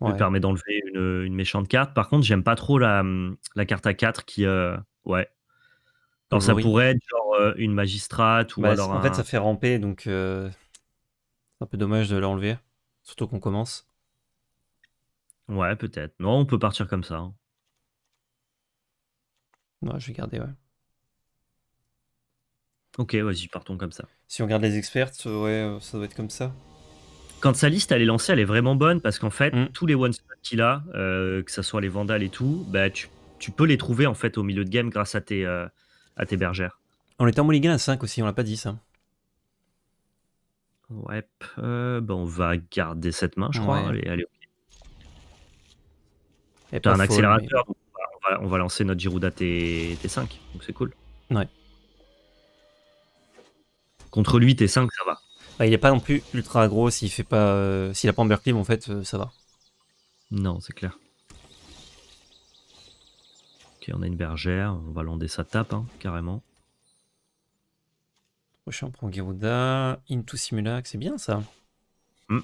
Ouais. permet d'enlever une, méchante carte. Par contre, j'aime pas trop la, carte à 4 qui. ouais, ça pourrait être euh, une magistrate ou alors bah, alors. En fait, ça fait ramper, donc euh, c'est un peu dommage de l'enlever, surtout qu'on commence. Ouais, peut-être. Non, on peut partir comme ça. Moi hein. je vais garder, ouais. Ok, vas-y, partons comme ça. Si on regarde les experts, ouais, ça doit être comme ça. Quand sa liste elle est lancée, elle est vraiment bonne parce qu'en fait, mm. tous les one qu'il a, euh, que ce soit les Vandales et tout, bah, tu, peux les trouver en fait au milieu de game grâce à tes, à tes bergères. On était en moligan à 5 aussi, on l'a pas dit ça. Ouais, euh, bah on va garder cette main, je crois. Allez, allez, un accélérateur, on, va, lancer notre Girouda T, 5 donc c'est cool. Ouais. Contre lui, T5, ça va. Bah, il n'est pas non plus ultra gros, s'il fait pas, euh, s'il a pas en Berkeley, en fait, euh, ça va. Non, c'est clair on a une bergère, on va lander sa tape, hein, carrément. Prochain prend Geruda, Into Simulac, c'est bien ça. Hmm.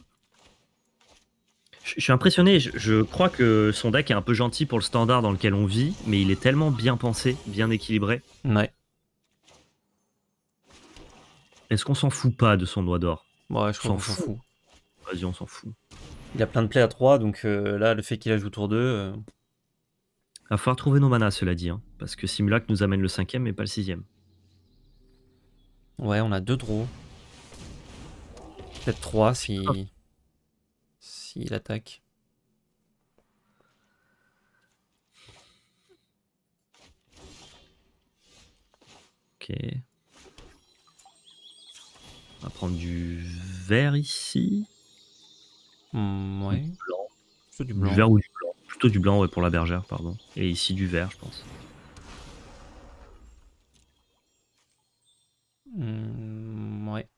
Je, suis impressionné, je, crois que son deck est un peu gentil pour le standard dans lequel on vit, mais il est tellement bien pensé, bien équilibré. Ouais. Est-ce qu'on s'en fout pas de son doigt d'or Ouais, je crois qu'on s'en fout. Vas-y, on s'en fout. Il a plein de plays à 3, donc euh, là, le fait qu'il ajoute tour 2... d'eux euh, Va falloir trouver nos manas, cela dit, hein, parce que Simulac nous amène le cinquième et pas le sixième. Ouais, on a deux draws. Peut-être trois si... Ah. S'il attaque. Ok. On va prendre du vert ici. Hmm, ouais. Du du vert ou du blanc. Plutôt du blanc, pour la bergère, pardon. Et ici du vert, je pense. Hmm, ouais.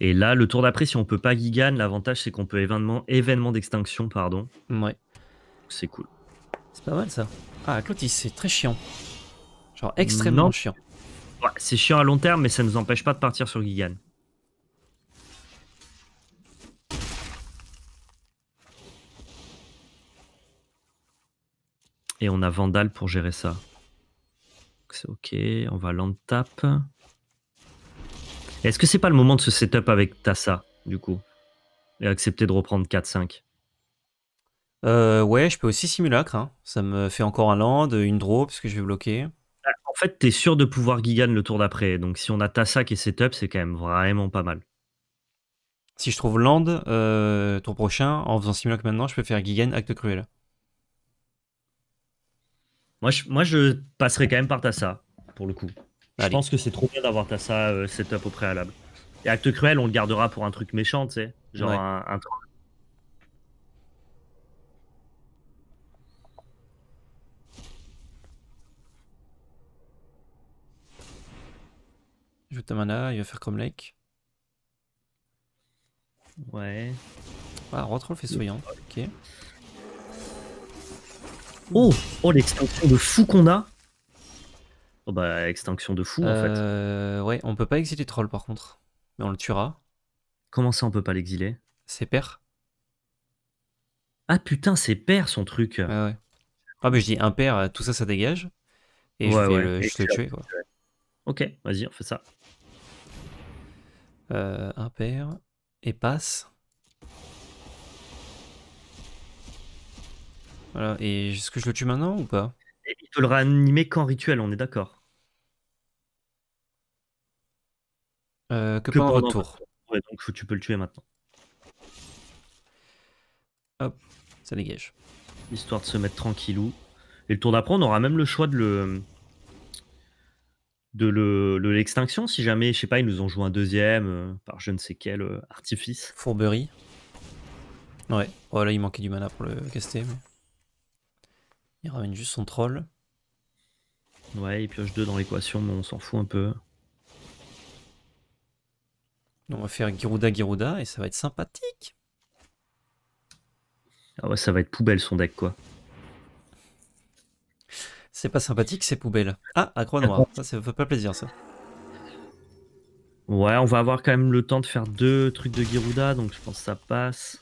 Et là, le tour d'après, si on peut pas Gigan, l'avantage c'est qu'on peut événement, événement d'extinction, pardon. Ouais. C'est cool. C'est pas mal ça. Ah, Clotis, c'est très chiant. Genre extrêmement chiant. c'est chiant à long terme, mais ça nous empêche pas de partir sur Gigan. Et on a Vandal pour gérer ça. C'est ok, on va land tap. Est-ce que c'est pas le moment de se setup avec Tassa, du coup Et accepter de reprendre 4-5 euh, Ouais, je peux aussi simulacre. Hein. Ça me fait encore un land, une draw, puisque je vais bloquer. Bah, en fait, t'es sûr de pouvoir Gigan le tour d'après. Donc si on a Tassa qui est setup, c'est quand même vraiment pas mal. Si je trouve land, euh, tour prochain, en faisant simulacre maintenant, je peux faire Gigan, acte cruel. Moi je, passerai quand même par Tassa, pour le coup. Je pense que c'est trop bien d'avoir Tassa setup euh, au préalable. Et Acte Cruel, on le gardera pour un truc méchant, tu sais. Genre un, un Joue ta mana, il va faire comme Lake. Ouais. Ah, rentre le fait soyant, Ok. Oh, oh l'extinction de fou qu'on a. Oh bah extinction de fou en fait. Euh, ouais, on peut pas exiler troll par contre, mais on le tuera. Comment ça on peut pas l'exiler C'est père. Ah putain, c'est père son truc. Ah mais je dis père tout ça ça dégage. Et je, vais le, tuer quoi. Ok, vas-y, on fait ça. Euh, père et passe. Voilà. Et est-ce que je le tue maintenant ou pas Il peut le réanimer qu'en rituel, on est d'accord. Euh, que, que pendant donc tu peux le tuer maintenant. Hop, ça dégage. Histoire de se mettre tranquillou. Et le tour d'après, on aura même le choix de le de l'extinction si jamais, je sais pas, ils nous ont joué un deuxième euh, par je ne sais quel euh, artifice. Fourberie. Ouais, voilà, oh, il manquait du mana pour le caster. Il ramène juste son troll. Ouais, il pioche deux dans l'équation, mais on s'en fout un peu. On va faire Girouda Girouda et ça va être sympathique. Ah ouais, ça va être poubelle son deck quoi. C'est pas sympathique, c'est poubelle. Ah, accro noir, ça ça fait pas plaisir ça. Ouais, on va avoir quand même le temps de faire deux trucs de Girouda, donc je pense que ça passe.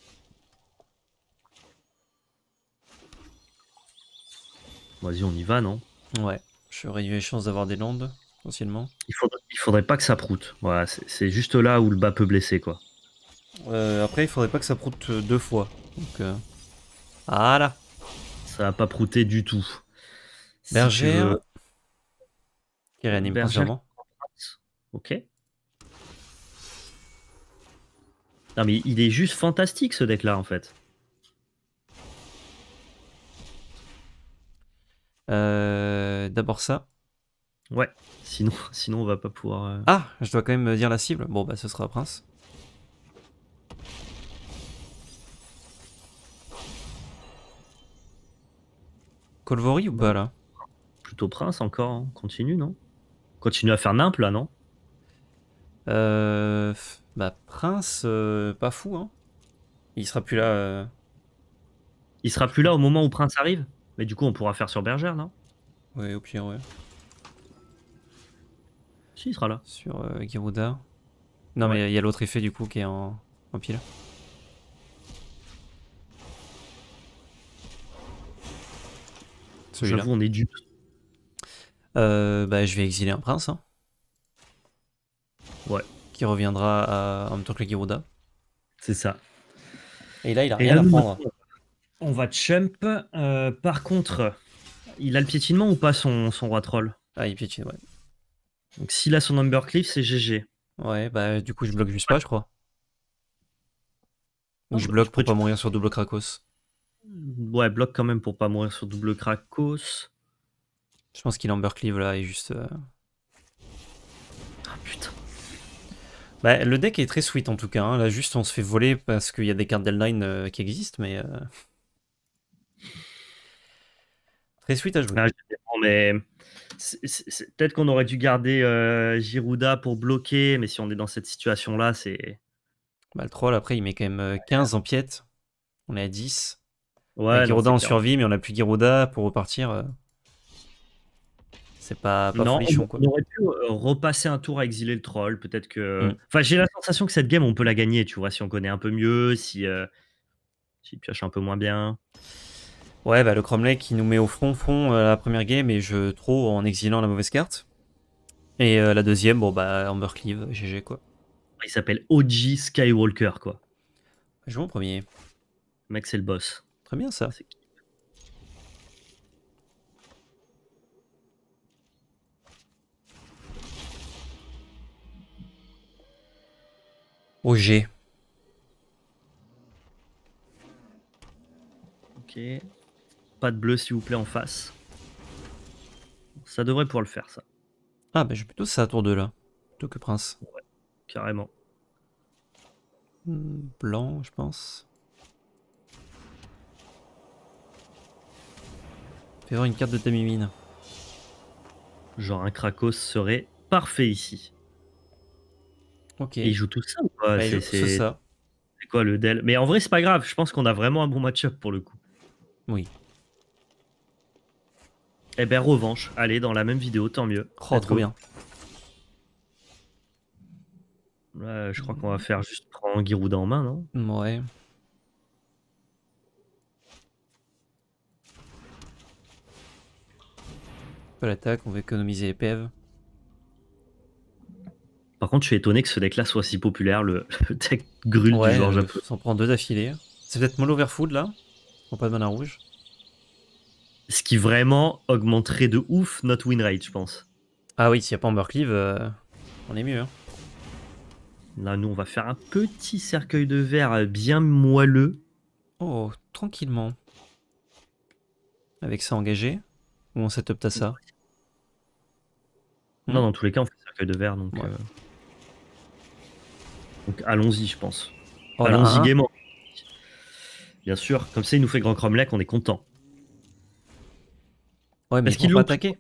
Vas-y, on y va, non Ouais. J'aurais eu les chances d'avoir des landes, potentiellement. Il faudrait, pas que ça proute. Voilà, c'est juste là où le bas peut blesser, quoi. Euh, après, il faudrait pas que ça proute euh, deux fois. Donc, euh, là Ça va pas prouté du tout. Berger Qui réanime Ok. Non, mais il est juste fantastique ce deck là en fait. Euh, d'abord ça. Ouais, sinon, sinon on va pas pouvoir. Euh, ah, je dois quand même dire la cible. Bon, bah ce sera Prince. Colvory ou pas là Plutôt Prince encore, hein. continue non Continue à faire nimple là non euh, Bah Prince, euh, pas fou hein. Il sera plus là. Il sera plus là au moment où Prince arrive mais du coup, on pourra faire sur Bergère, non Ouais, au pire, ouais. Si, il sera là. Sur euh, Girouda. Non, mais il y a, l'autre effet du coup qui est en, en pile. J'avoue, on est dupe. Euh, bah, je vais exiler un prince. Hein. Ouais. Qui reviendra en même temps que le Girouda. C'est ça. Et là, il a rien à prendre. On va chump. Euh, par contre, il a le piétinement ou pas son, roi troll Ah, il piétine, ouais. Donc s'il a son number cliff, c'est GG. Ouais, bah du coup, je bloque juste pas, je crois. Ou je bloque pour pas mourir sur double Krakos. Ouais, bloque quand même pour pas mourir sur double Krakos. Je pense qu'il number cleave là est juste. Euh, ah putain. Bah, le deck est très sweet en tout cas. Hein. Là, juste on se fait voler parce qu'il y a des cartes d'Elnine euh, qui existent, mais suite à jouer. Ah, mais peut-être qu'on aurait dû garder euh, Girouda pour bloquer, mais si on est dans cette situation-là, c'est. mal bah, le troll, après, il met quand même 15 euh, en piète. On est à 10. Ouais, Girouda en survie, mais on n'a plus Girouda pour repartir. Euh. C'est pas, non, On aurait pu repasser un tour à exiler le troll. Peut-être que. Mm. Enfin, j'ai la sensation que cette game, on peut la gagner, tu vois, si on connaît un peu mieux, si. Euh... Si pioche un peu moins bien. Ouais, bah le Cromley qui nous met au front fond euh, la première game et je trouve en exilant la mauvaise carte. Et euh, la deuxième, bon bah Ambercleave, GG quoi. Il s'appelle OG Skywalker quoi. je joue en premier. Mec, c'est le boss. Très bien ça. OG. Ok. Pas de bleu, s'il vous plaît, en face. Ça devrait pouvoir le faire, ça. Ah, bah, j'ai plutôt ça à tour de là. Plutôt que prince. Ouais, carrément. Hmm, blanc, je pense. Fais voir une carte de Tamimine. Genre un Krakos serait parfait ici. Ok. il joue tout ça bah, ou C'est ça. C'est quoi le Del Mais en vrai, c'est pas grave. Je pense qu'on a vraiment un bon match-up pour le coup. Oui. Eh ben revanche, allez, dans la même vidéo, tant mieux. Oh, trop bien. je crois qu'on va faire juste prendre Girouda en main, non Ouais. Pas l'attaque, on va économiser les e Par contre, je suis étonné que ce deck-là soit si populaire, le, deck grul du genre, euh, On s'en prend deux d'affilée. C'est peut-être Molo overfood là. On pas de mana rouge. Ce qui vraiment augmenterait de ouf notre win rate, je pense. Ah oui, s'il n'y a pas Ambercleave, euh, on est mieux. Hein. Là, nous, on va faire un petit cercueil de verre bien moelleux. Oh, tranquillement. Avec ça engagé. Ou on setup à ça Non, dans tous les cas, on fait cercueil de verre. Donc, euh, donc allons-y, je pense. Oh allons-y gaiement. Bien sûr, comme ça, il nous fait grand cromlech, on est content. Ouais, mais est-ce qu'ils l'ont attaqué.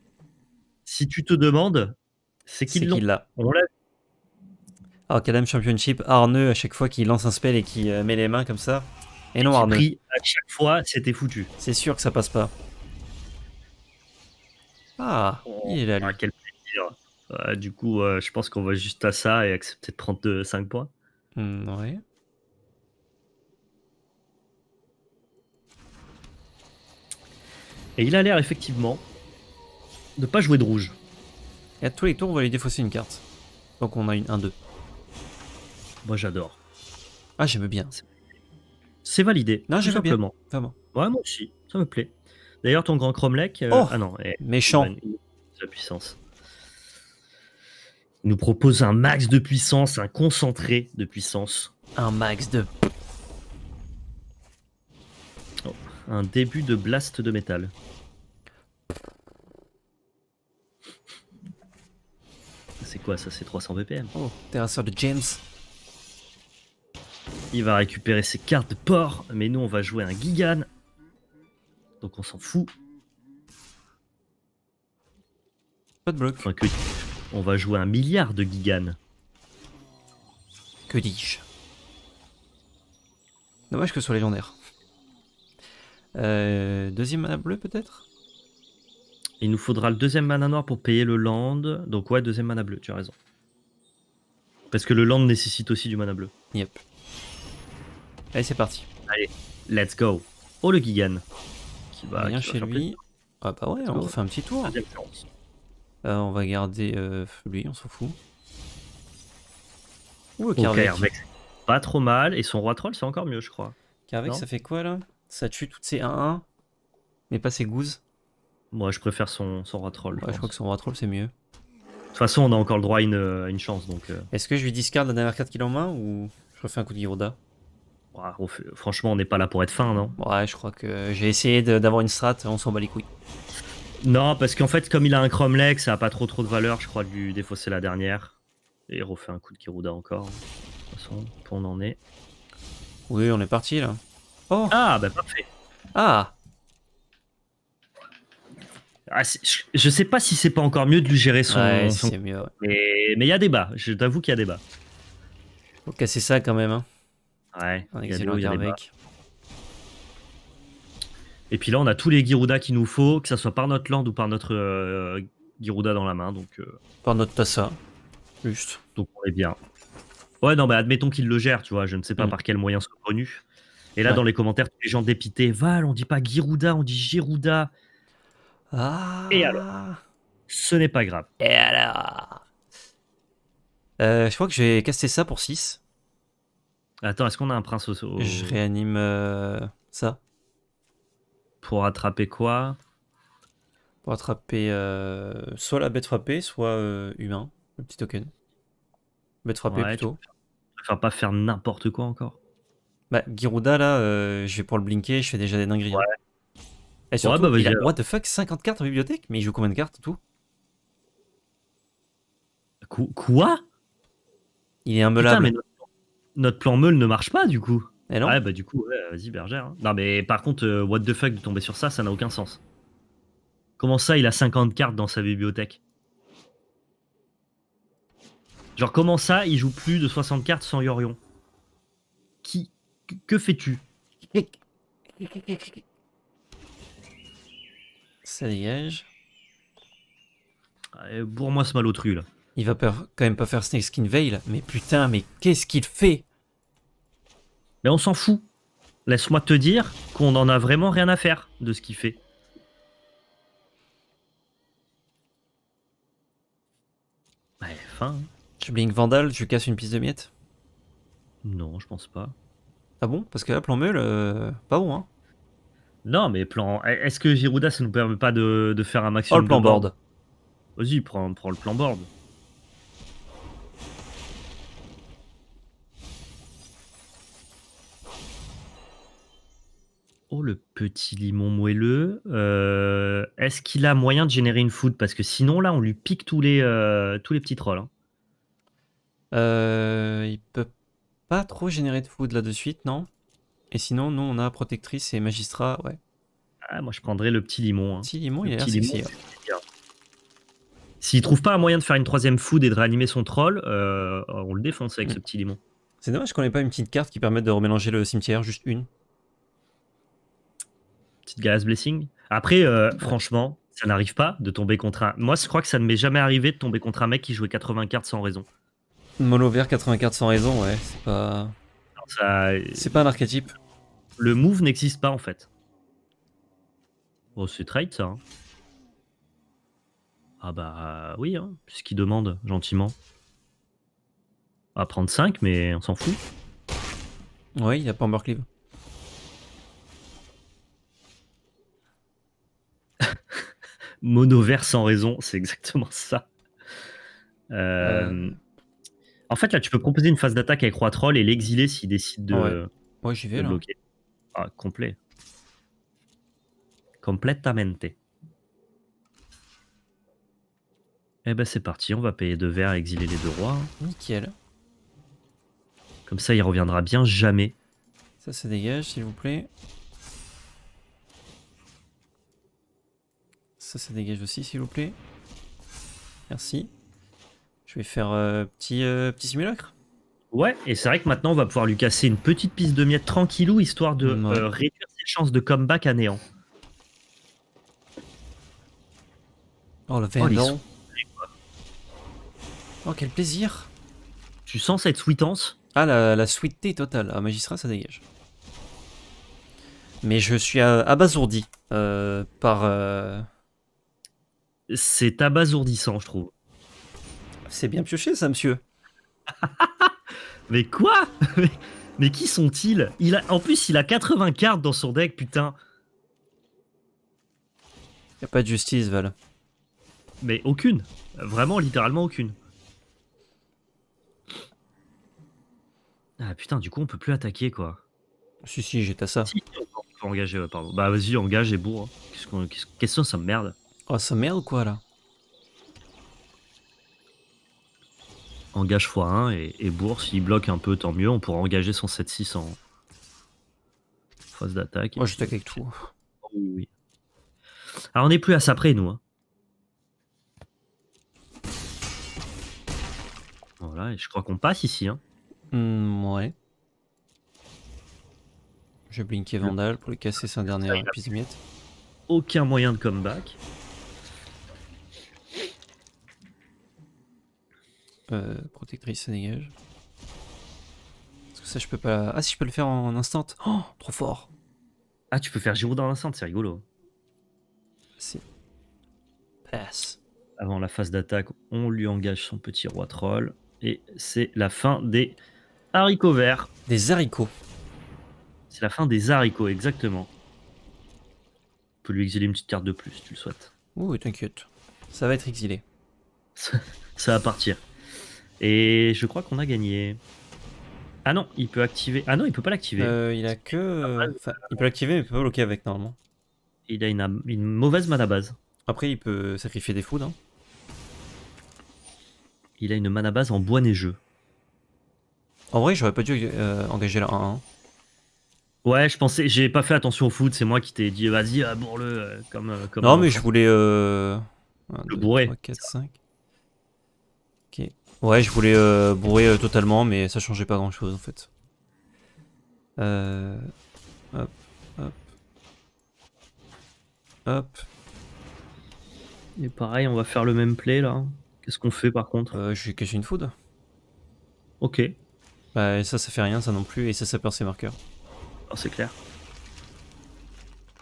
Si tu te demandes, c'est qu'il l'ont. On l'a alors ah, Championship, Arneux à chaque fois qu'il lance un spell et qui euh, met les mains comme ça. Et non Arneux. à chaque fois, c'était foutu. C'est sûr que ça passe pas. Ah, oh, il est là. Ah, quel plaisir. Euh, du coup, euh, je pense qu'on va juste à ça et accepter de prendre 5 points. Hmm, ouais. Et il a l'air effectivement de pas jouer de rouge. Et à tous les tours, on va lui défausser une carte. Donc on a une 1-2. Moi j'adore. Ah, j'aime bien. C'est validé. Non, j'aime bien. Vraiment. Ouais, moi aussi. Ça me plaît. D'ailleurs, ton grand Cromlech. Euh, oh ah non. Eh, méchant. puissance. Il nous propose un max de puissance, un concentré de puissance. Un max de un début de blast de métal. C'est quoi ça C'est 300 bpm. Oh, terrasseur de James. Il va récupérer ses cartes de port, mais nous on va jouer un Gigan. Donc on s'en fout. Pas de bloc. On va jouer un milliard de Gigan. Que dis-je Dommage que ce soit légendaire. Euh, deuxième mana bleu peut-être Il nous faudra le deuxième mana noir pour payer le land. Donc ouais, deuxième mana bleu, tu as raison. Parce que le land nécessite aussi du mana bleu. Yep. Allez, c'est parti. Allez, let's go. Oh le Gigan. Qui va bien chez lui. Ah bah ouais, on fait un petit tour. Euh, on va garder euh, lui, on s'en fout. Ouh, le Pas trop mal, et son roi troll c'est encore mieux je crois. Carvec ça fait quoi là ça tue toutes ses 1-1, mais pas ses gouzes. Moi, je préfère son, son ratroll. je, crois que son ratroll, c'est mieux. De toute façon, on a encore le droit à une, chance. donc. Euh. Est-ce que je lui discarde la dernière carte qu'il a en main ou je refais un coup de Girouda Franchement, on n'est pas là pour être fin, non Ouais, je crois que j'ai essayé d'avoir une strat, on s'en bat les couilles. Non, parce qu'en fait, comme il a un Leg, ça a pas trop trop de valeur, je crois, de lui défausser la dernière. Et refait un coup de Kiruda encore. De toute façon, on en est. Oui, on est parti là. Oh. Ah, bah parfait. Ah. ah je, sais pas si c'est pas encore mieux de lui gérer son. Ouais, Mieux, ouais. Mais il y a débat. Je t'avoue qu'il y a débat. Faut c'est ça quand même. Hein. Ouais. Et puis là, on a tous les Girouda qu'il nous faut, que ça soit par notre land ou par notre euh, Girouda dans la main. Donc, euh. Par notre Tassa. Juste. Donc on est bien. Ouais, non, mais admettons qu'il le gère, tu vois. Je ne sais pas mm. par quel moyen sont connu. Et là, dans les commentaires, tous les gens dépités. Val, on dit pas Girouda, on dit Girouda. Ah. Et alors Ce n'est pas grave. Et alors euh, Je crois que je vais ça pour 6. Attends, est-ce qu'on a un prince au. Je réanime euh, ça. Pour attraper quoi Pour attraper euh, soit la bête frappée, soit humain. Le petit token. Bête frappée plutôt. Je va pas faire n'importe quoi encore. Bah, Girouda, là, euh, je vais pour le blinker, je fais déjà des dingueries. Ouais. Et surtout, bah, il a, what the fuck, 50 cartes en bibliothèque Mais il joue combien de cartes, tout Quoi Il est un Putain, mais notre, plan meule ne marche pas, du coup. Eh ouais, bah du coup, vas-y, bergère. Hein. Non, mais par contre, euh, what the fuck de tomber sur ça, ça n'a aucun sens. Comment ça, il a 50 cartes dans sa bibliothèque Genre, comment ça, il joue plus de 60 cartes sans Yorion Qui que fais-tu Ça dégage. Ah, bourre-moi ce malotru là. Il va quand même pas faire Snake Skin Veil Mais putain, mais qu'est-ce qu'il fait Mais on s'en fout. Laisse-moi te dire qu'on en a vraiment rien à faire de ce qu'il fait. Ouais, fin. Tu hein. blink Vandal, tu casses une piste de miette Non, je pense pas. Ah bon Parce que là, plan mule euh, pas bon, hein Non, mais plan. Eh, est-ce que Girouda, ça nous permet pas de, faire un maximum oh, le plan board, Vas-y, prends, le plan board. Oh, le petit limon moelleux. Euh, est-ce qu'il a moyen de générer une food Parce que sinon, là, on lui pique tous les, euh, tous les petits trolls. Hein. Euh, il peut pas pas trop générer de food là de suite, non Et sinon, nous, on a protectrice et magistrat, ouais. Ah, moi, je prendrais le petit limon. Hein. Petit limon, il S'il trouve pas un moyen de faire une troisième food et de réanimer son troll, euh, on le défonce avec hmm. ce petit limon. C'est dommage qu'on ait pas une petite carte qui permette de remélanger le cimetière, juste une. Petite Galas Blessing. Après, euh, franchement, ça n'arrive pas de tomber contre un. Moi, je crois que ça ne m'est jamais arrivé de tomber contre un mec qui jouait 80 cartes sans raison. Mono vert 84 sans raison, ouais, c'est pas. C'est pas un archétype. Le move n'existe pas en fait. Oh, c'est trade ça. Hein. Ah bah oui, hein. demande gentiment. À prendre 5, mais on s'en fout. Oui, il n'y a pas Humbercleave. Mono vert sans raison, c'est exactement ça. euh... euh en fait, là, tu peux proposer une phase d'attaque avec Roi Troll et l'exiler s'il décide de. Ouais, ouais j'y vais là. Ah, complet. Completamente. Eh ben, c'est parti, on va payer deux verres et exiler les deux rois. Hein. Nickel. Comme ça, il reviendra bien jamais. Ça, se dégage, s'il vous plaît. Ça, se dégage aussi, s'il vous plaît. Merci. Je vais faire un euh, petit, euh, petit simulacre. Ouais, et c'est vrai que maintenant, on va pouvoir lui casser une petite piste de miette tranquillou, histoire de mm, euh, réduire ses chances de comeback à néant. Oh, la oh, verdant. Oh, quel plaisir Tu sens cette sweetance Ah, la, la sweeteté totale. Un ah, magistrat, ça dégage. Mais je suis abasourdi par... C'est abasourdissant, je trouve. C'est bien pioché ça, monsieur. mais quoi mais, qui sont-ils il a, En plus, il a 80 cartes dans son deck, putain. Y a pas de justice, Val. Mais aucune. Vraiment, littéralement aucune. Ah putain, du coup, on peut plus attaquer, quoi. Si, si, j'étais à ça. Si, engager, pardon. Bah vas-y, engage et bourre. Hein. Qu'est-ce que ça me merde. Oh, ça merde, quoi, là engage x1 et, bourse. Il bloque un peu, tant mieux. On pourra engager son 7-6 en phase d'attaque. Moi, je avec tout. Oui, oui. Alors, on n'est plus à ça près, nous. Hein. Voilà, et je crois qu'on passe ici. Hein. Hmm, ouais. Je Vandal pour lui casser sa dernière miette. Aucun moyen de comeback. protectrice, ça dégage. que ça, je peux pas. Ah, si je peux le faire en instant. Oh, trop fort. Ah, tu peux faire Giroud dans l'instant, c'est rigolo. Si. Pass. Avant la phase d'attaque, on lui engage son petit roi troll. Et c'est la fin des haricots verts. Des haricots. C'est la fin des haricots, exactement. On peut lui exiler une petite carte de plus, si tu le souhaites. Ouh, t'inquiète. Ça va être exilé. ça va partir. Et je crois qu'on a gagné. Ah non, il peut activer. Ah non, il peut pas l'activer. Euh, il a que. il peut l'activer, mais il peut pas bloquer avec normalement. Il a une, une mauvaise mana base. Après, il peut sacrifier des foudres. Hein. Il a une mana base en bois neigeux. En vrai, j'aurais pas dû euh, engager la 1 Ouais, je pensais, j'ai pas fait attention au food. c'est moi qui t'ai dit vas-y, bourre-le euh, comme, Non, mais je voulais. Euh... 4, 5. Ouais, je voulais euh, brouiller euh, totalement, mais ça changeait pas grand chose en fait. Euh... Hop, hop. Hop. Et pareil, on va faire le même play là. Qu'est-ce qu'on fait par contre euh, Je vais cacher une food. Ok. Bah, ça, ça fait rien, ça non plus, et ça, ça perd ses marqueurs. Oh, c'est clair.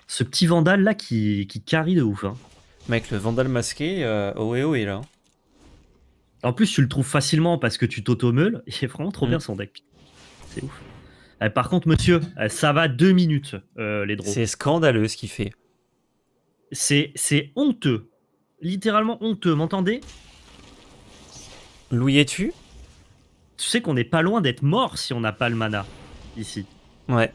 Ce petit vandal là qui, qui carry de ouf. Hein. Mec, le vandal masqué, euh, oh, oh, oh là. Hein. En plus, tu le trouves facilement parce que tu t'automeules. Il est vraiment trop mm. bien son deck. C'est ouf. Euh, par contre, monsieur, euh, ça va deux minutes, euh, les drones. C'est scandaleux ce qu'il fait. C'est, c'est honteux. Littéralement honteux, m'entendez Louis, es-tu Tu sais qu'on n'est pas loin d'être mort si on n'a pas le mana, ici. Ouais.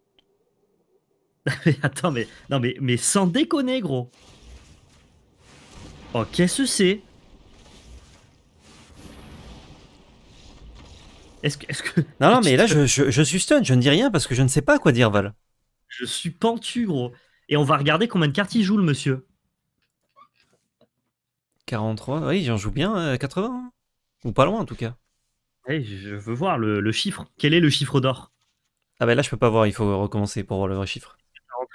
attends, mais, non, mais, mais sans déconner, gros. Oh, qu'est-ce que c'est Est-ce que, Non, non, mais là, je, je, je, suis stun, je ne dis rien parce que je ne sais pas quoi dire, Val. Je suis pentu, gros. Et on va regarder combien de cartes il joue, le monsieur. 43, oui, j'en joue bien, 80. Euh, hein. Ou pas loin, en tout cas. Eh, je veux voir le, chiffre. Quel est le chiffre d'or Ah, ben là, je peux pas voir, il faut recommencer pour voir le vrai chiffre.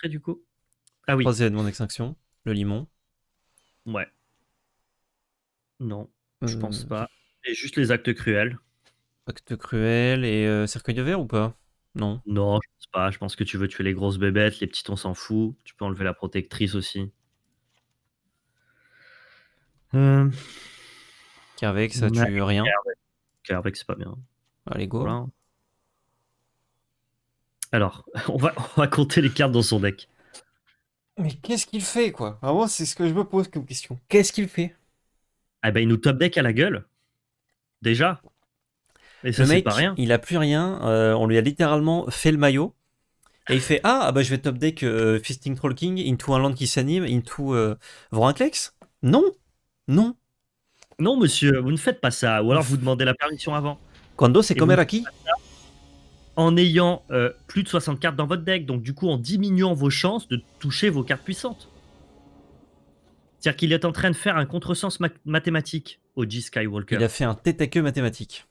Je du coup Ah oui. Troisième de mon extinction, le limon. Ouais. Non, je pense euh, pas. Et juste les actes cruels. Actes cruels et euh, cercueil de verre ou pas Non. Non, je pense pas. Je pense que tu veux tuer les grosses bébêtes, les petits on s'en fout. Tu peux enlever la protectrice aussi. Euh, ça, tue rien. Kervec, c'est pas bien. Allez, go. là. Alors, on va, on va compter les cartes dans son deck. Mais qu'est-ce qu'il fait, quoi Vraiment, c'est ce que je me pose comme question. Qu'est-ce qu'il fait ah ben, il nous top deck à la gueule. Déjà. mais ça, c'est pas rien. il a plus rien. Euh, on lui a littéralement fait le maillot. Et il fait Ah, ah bah, je vais top deck euh, Fisting Troll King into un land qui s'anime, into euh, Vorinclex. Non Non Non, monsieur, vous ne faites pas ça. Ou alors vous demandez la permission avant. Quando c'est comme qui En ayant plus de 60 cartes dans votre deck. Donc, du coup, en diminuant vos chances de toucher vos cartes puissantes. C'est-à-dire qu'il est en train de faire un contresens ma mathématique, G Skywalker. Il a fait un tête à queue mathématique.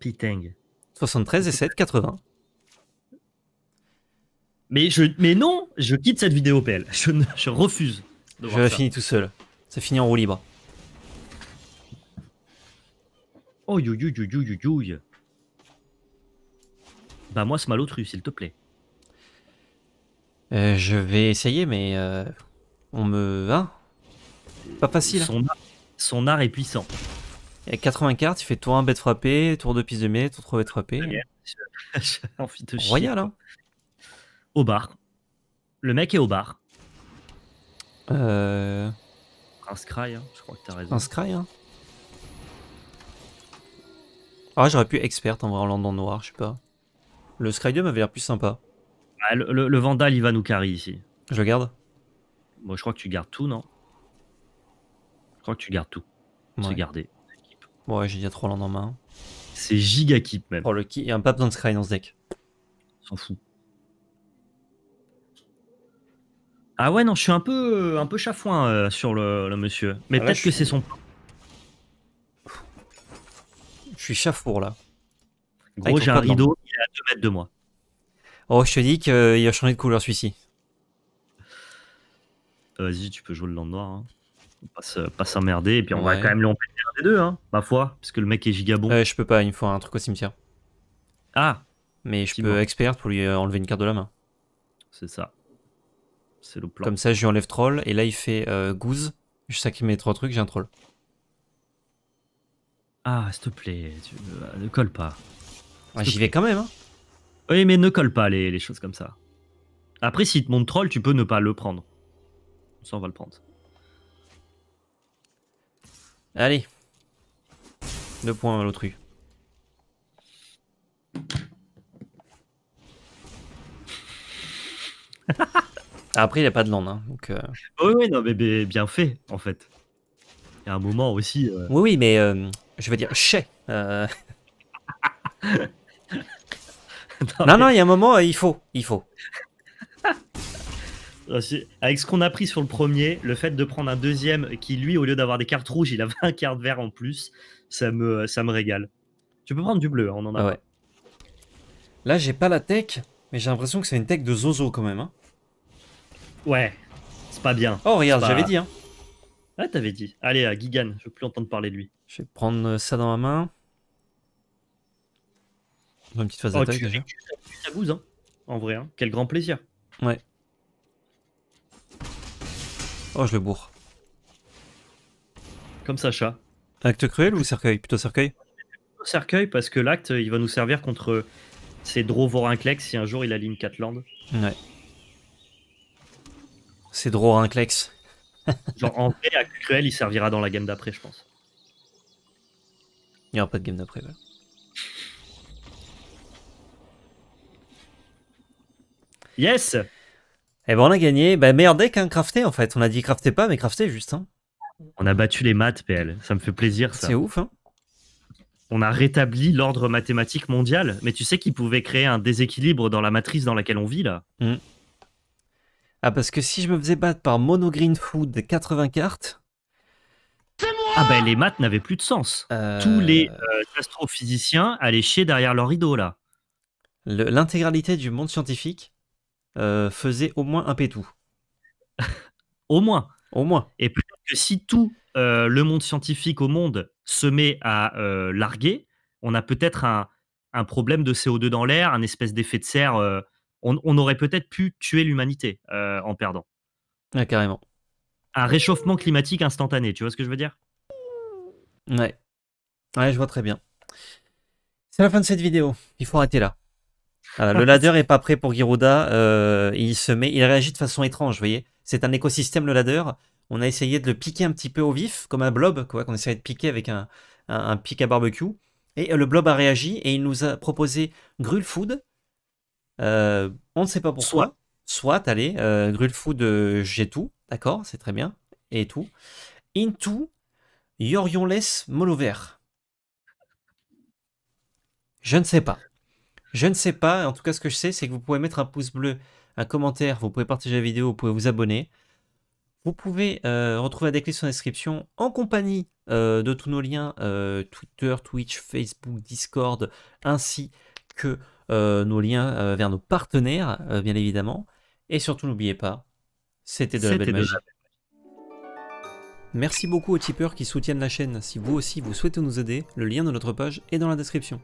Piteng. 73 et 7, 80. Mais, je, mais non, je quitte cette vidéo, PL. Je, refuse. je la finis tout seul. Ça finit en roue libre. Oh, you, you, you, you Bah, moi, ce malotru, s'il te plaît. Euh, je vais essayer, mais. Euh, on me. Hein Pas facile. Son, hein. son, art est puissant. Il y a 80 cartes, il fait tour 1 bête frappé tour 2 piste de mêlée, tour 3 bête frappée. Ouais, Royal, hein Au bar. Le mec est au bar. Euh. Un scry, hein. je crois que t'as raison. Un scry, hein. Ah, j'aurais pu expert en vrai en noir, je sais pas. Le scry 2 m'avait l'air plus sympa. Ah, le, Vandal, il va nous carry ici. Je garde. Moi, je crois que tu gardes tout, non Je crois que tu gardes tout. C'est gardé. Ouais, j'ai déjà trop land en main. C'est giga keep même. Oh, le ki, Il y a pas besoin de scry dans ce deck. S'en fout. Ah ouais, non, je suis un peu, euh, un peu chafouin euh, sur le, monsieur. Mais ah, peut-être que c'est son Je suis chafour là. Gros, j'ai un rideau, il est à 2 mètres de moi. Oh, je te dis qu'il a changé de couleur celui-ci vas-y, tu peux jouer le lendemain. noir, hein. Pas, euh, pas s'emmerder. Et puis on va quand même lui empêcher un des deux, hein, ma foi, parce que le mec est gigabon. Euh, je peux pas, il me faut un truc au cimetière. Ah Mais je peux expert pour lui euh, enlever une carte de la main. C'est ça. C'est le plan. Comme ça, je lui enlève troll. Et là, il fait euh, goose. Je sais qu'il met trois trucs, j'ai un troll. Ah, s'il te plaît, ne colle pas. J'y vais quand même. Hein. Oui, mais ne colle pas les, choses comme ça. Après, si te montre troll, tu peux ne pas le prendre on va le prendre. Allez. Deux points à l'autru. Après, il n'y a pas de land. Hein, donc, euh. oui, non, mais, bien fait, en fait. Il y a un moment aussi. Euh. Oui, oui, mais euh, je veux dire, chez. non, non, il y a un moment, il faut. Il faut. Euh, avec ce qu'on a pris sur le premier, le fait de prendre un deuxième qui, lui, au lieu d'avoir des cartes rouges, il a 20 cartes vertes en plus, ça me, ça me régale. Tu peux prendre du bleu, hein, on en a. Ah ouais. Là, j'ai pas la tech, mais j'ai l'impression que c'est une tech de Zozo quand même. Hein. Ouais, c'est pas bien. Oh, regarde, j'avais dit. Hein. Ouais ah, t'avais dit. Allez, à Gigan, je veux plus entendre parler de lui. Je vais prendre ça dans ma main. une petite phase d'attaque oh, déjà. hein, en vrai. Hein. Quel grand plaisir. Ouais. Oh, je le bourre. Comme Sacha. Acte cruel ou cercueil Plutôt cercueil cercueil parce que l'acte, il va nous servir contre ces vorinclex, si un jour il aligne Catland. Ouais. C'est vorinclex. Genre en vrai, acte cruel, il servira dans la game d'après, je pense. Il n'y aura pas de game d'après, voilà. Yes eh ben on a gagné. Ben meilleur deck, hein, crafté en fait. On a dit crafté pas, mais crafté juste. Hein. On a battu les maths, PL. Ça me fait plaisir ça. C'est ouf. Hein on a rétabli l'ordre mathématique mondial. Mais tu sais qu'il pouvait créer un déséquilibre dans la matrice dans laquelle on vit là. Mmh. Ah parce que si je me faisais battre par Mono Green Food 80 cartes. ah ben les maths n'avaient plus de sens. Euh. Tous les euh, astrophysiciens allaient chier derrière leur rideau là. L'intégralité du monde scientifique euh, faisait au moins un pétou. au moins. Au moins. Et si tout euh, le monde scientifique au monde se met à euh, larguer, on a peut-être un, problème de CO2 dans l'air, un espèce d'effet de serre. On, aurait peut-être pu tuer l'humanité en perdant. carrément. Un réchauffement climatique instantané, tu vois ce que je veux dire Ouais. Ouais, je vois très bien. C'est la fin de cette vidéo. Il faut arrêter là le ladder est pas prêt pour Girouda. Euh, il se met, il réagit de façon étrange. Vous voyez, c'est un écosystème le ladder. On a essayé de le piquer un petit peu au vif, comme un blob, quoi, qu'on essayait de piquer avec un, un, pic à barbecue. Et euh, le blob a réagi et il nous a proposé Grulfood. Euh, on ne sait pas pourquoi. Soit, allez, euh, Grulfood, euh, j'ai tout, d'accord, c'est très bien, et tout. Into Yorionless Molover. Je ne sais pas. Je ne sais pas, en tout cas ce que je sais, c'est que vous pouvez mettre un pouce bleu, un commentaire, vous pouvez partager la vidéo, vous pouvez vous abonner. Vous pouvez euh, retrouver la sur la description en compagnie euh, de tous nos liens euh, Twitter, Twitch, Facebook, Discord, ainsi que nos liens vers nos partenaires, bien évidemment. Et surtout, n'oubliez pas, c'était de la belle magie. Merci beaucoup aux tipeurs qui soutiennent la chaîne. Si vous aussi vous souhaitez nous aider, le lien de notre page est dans la description.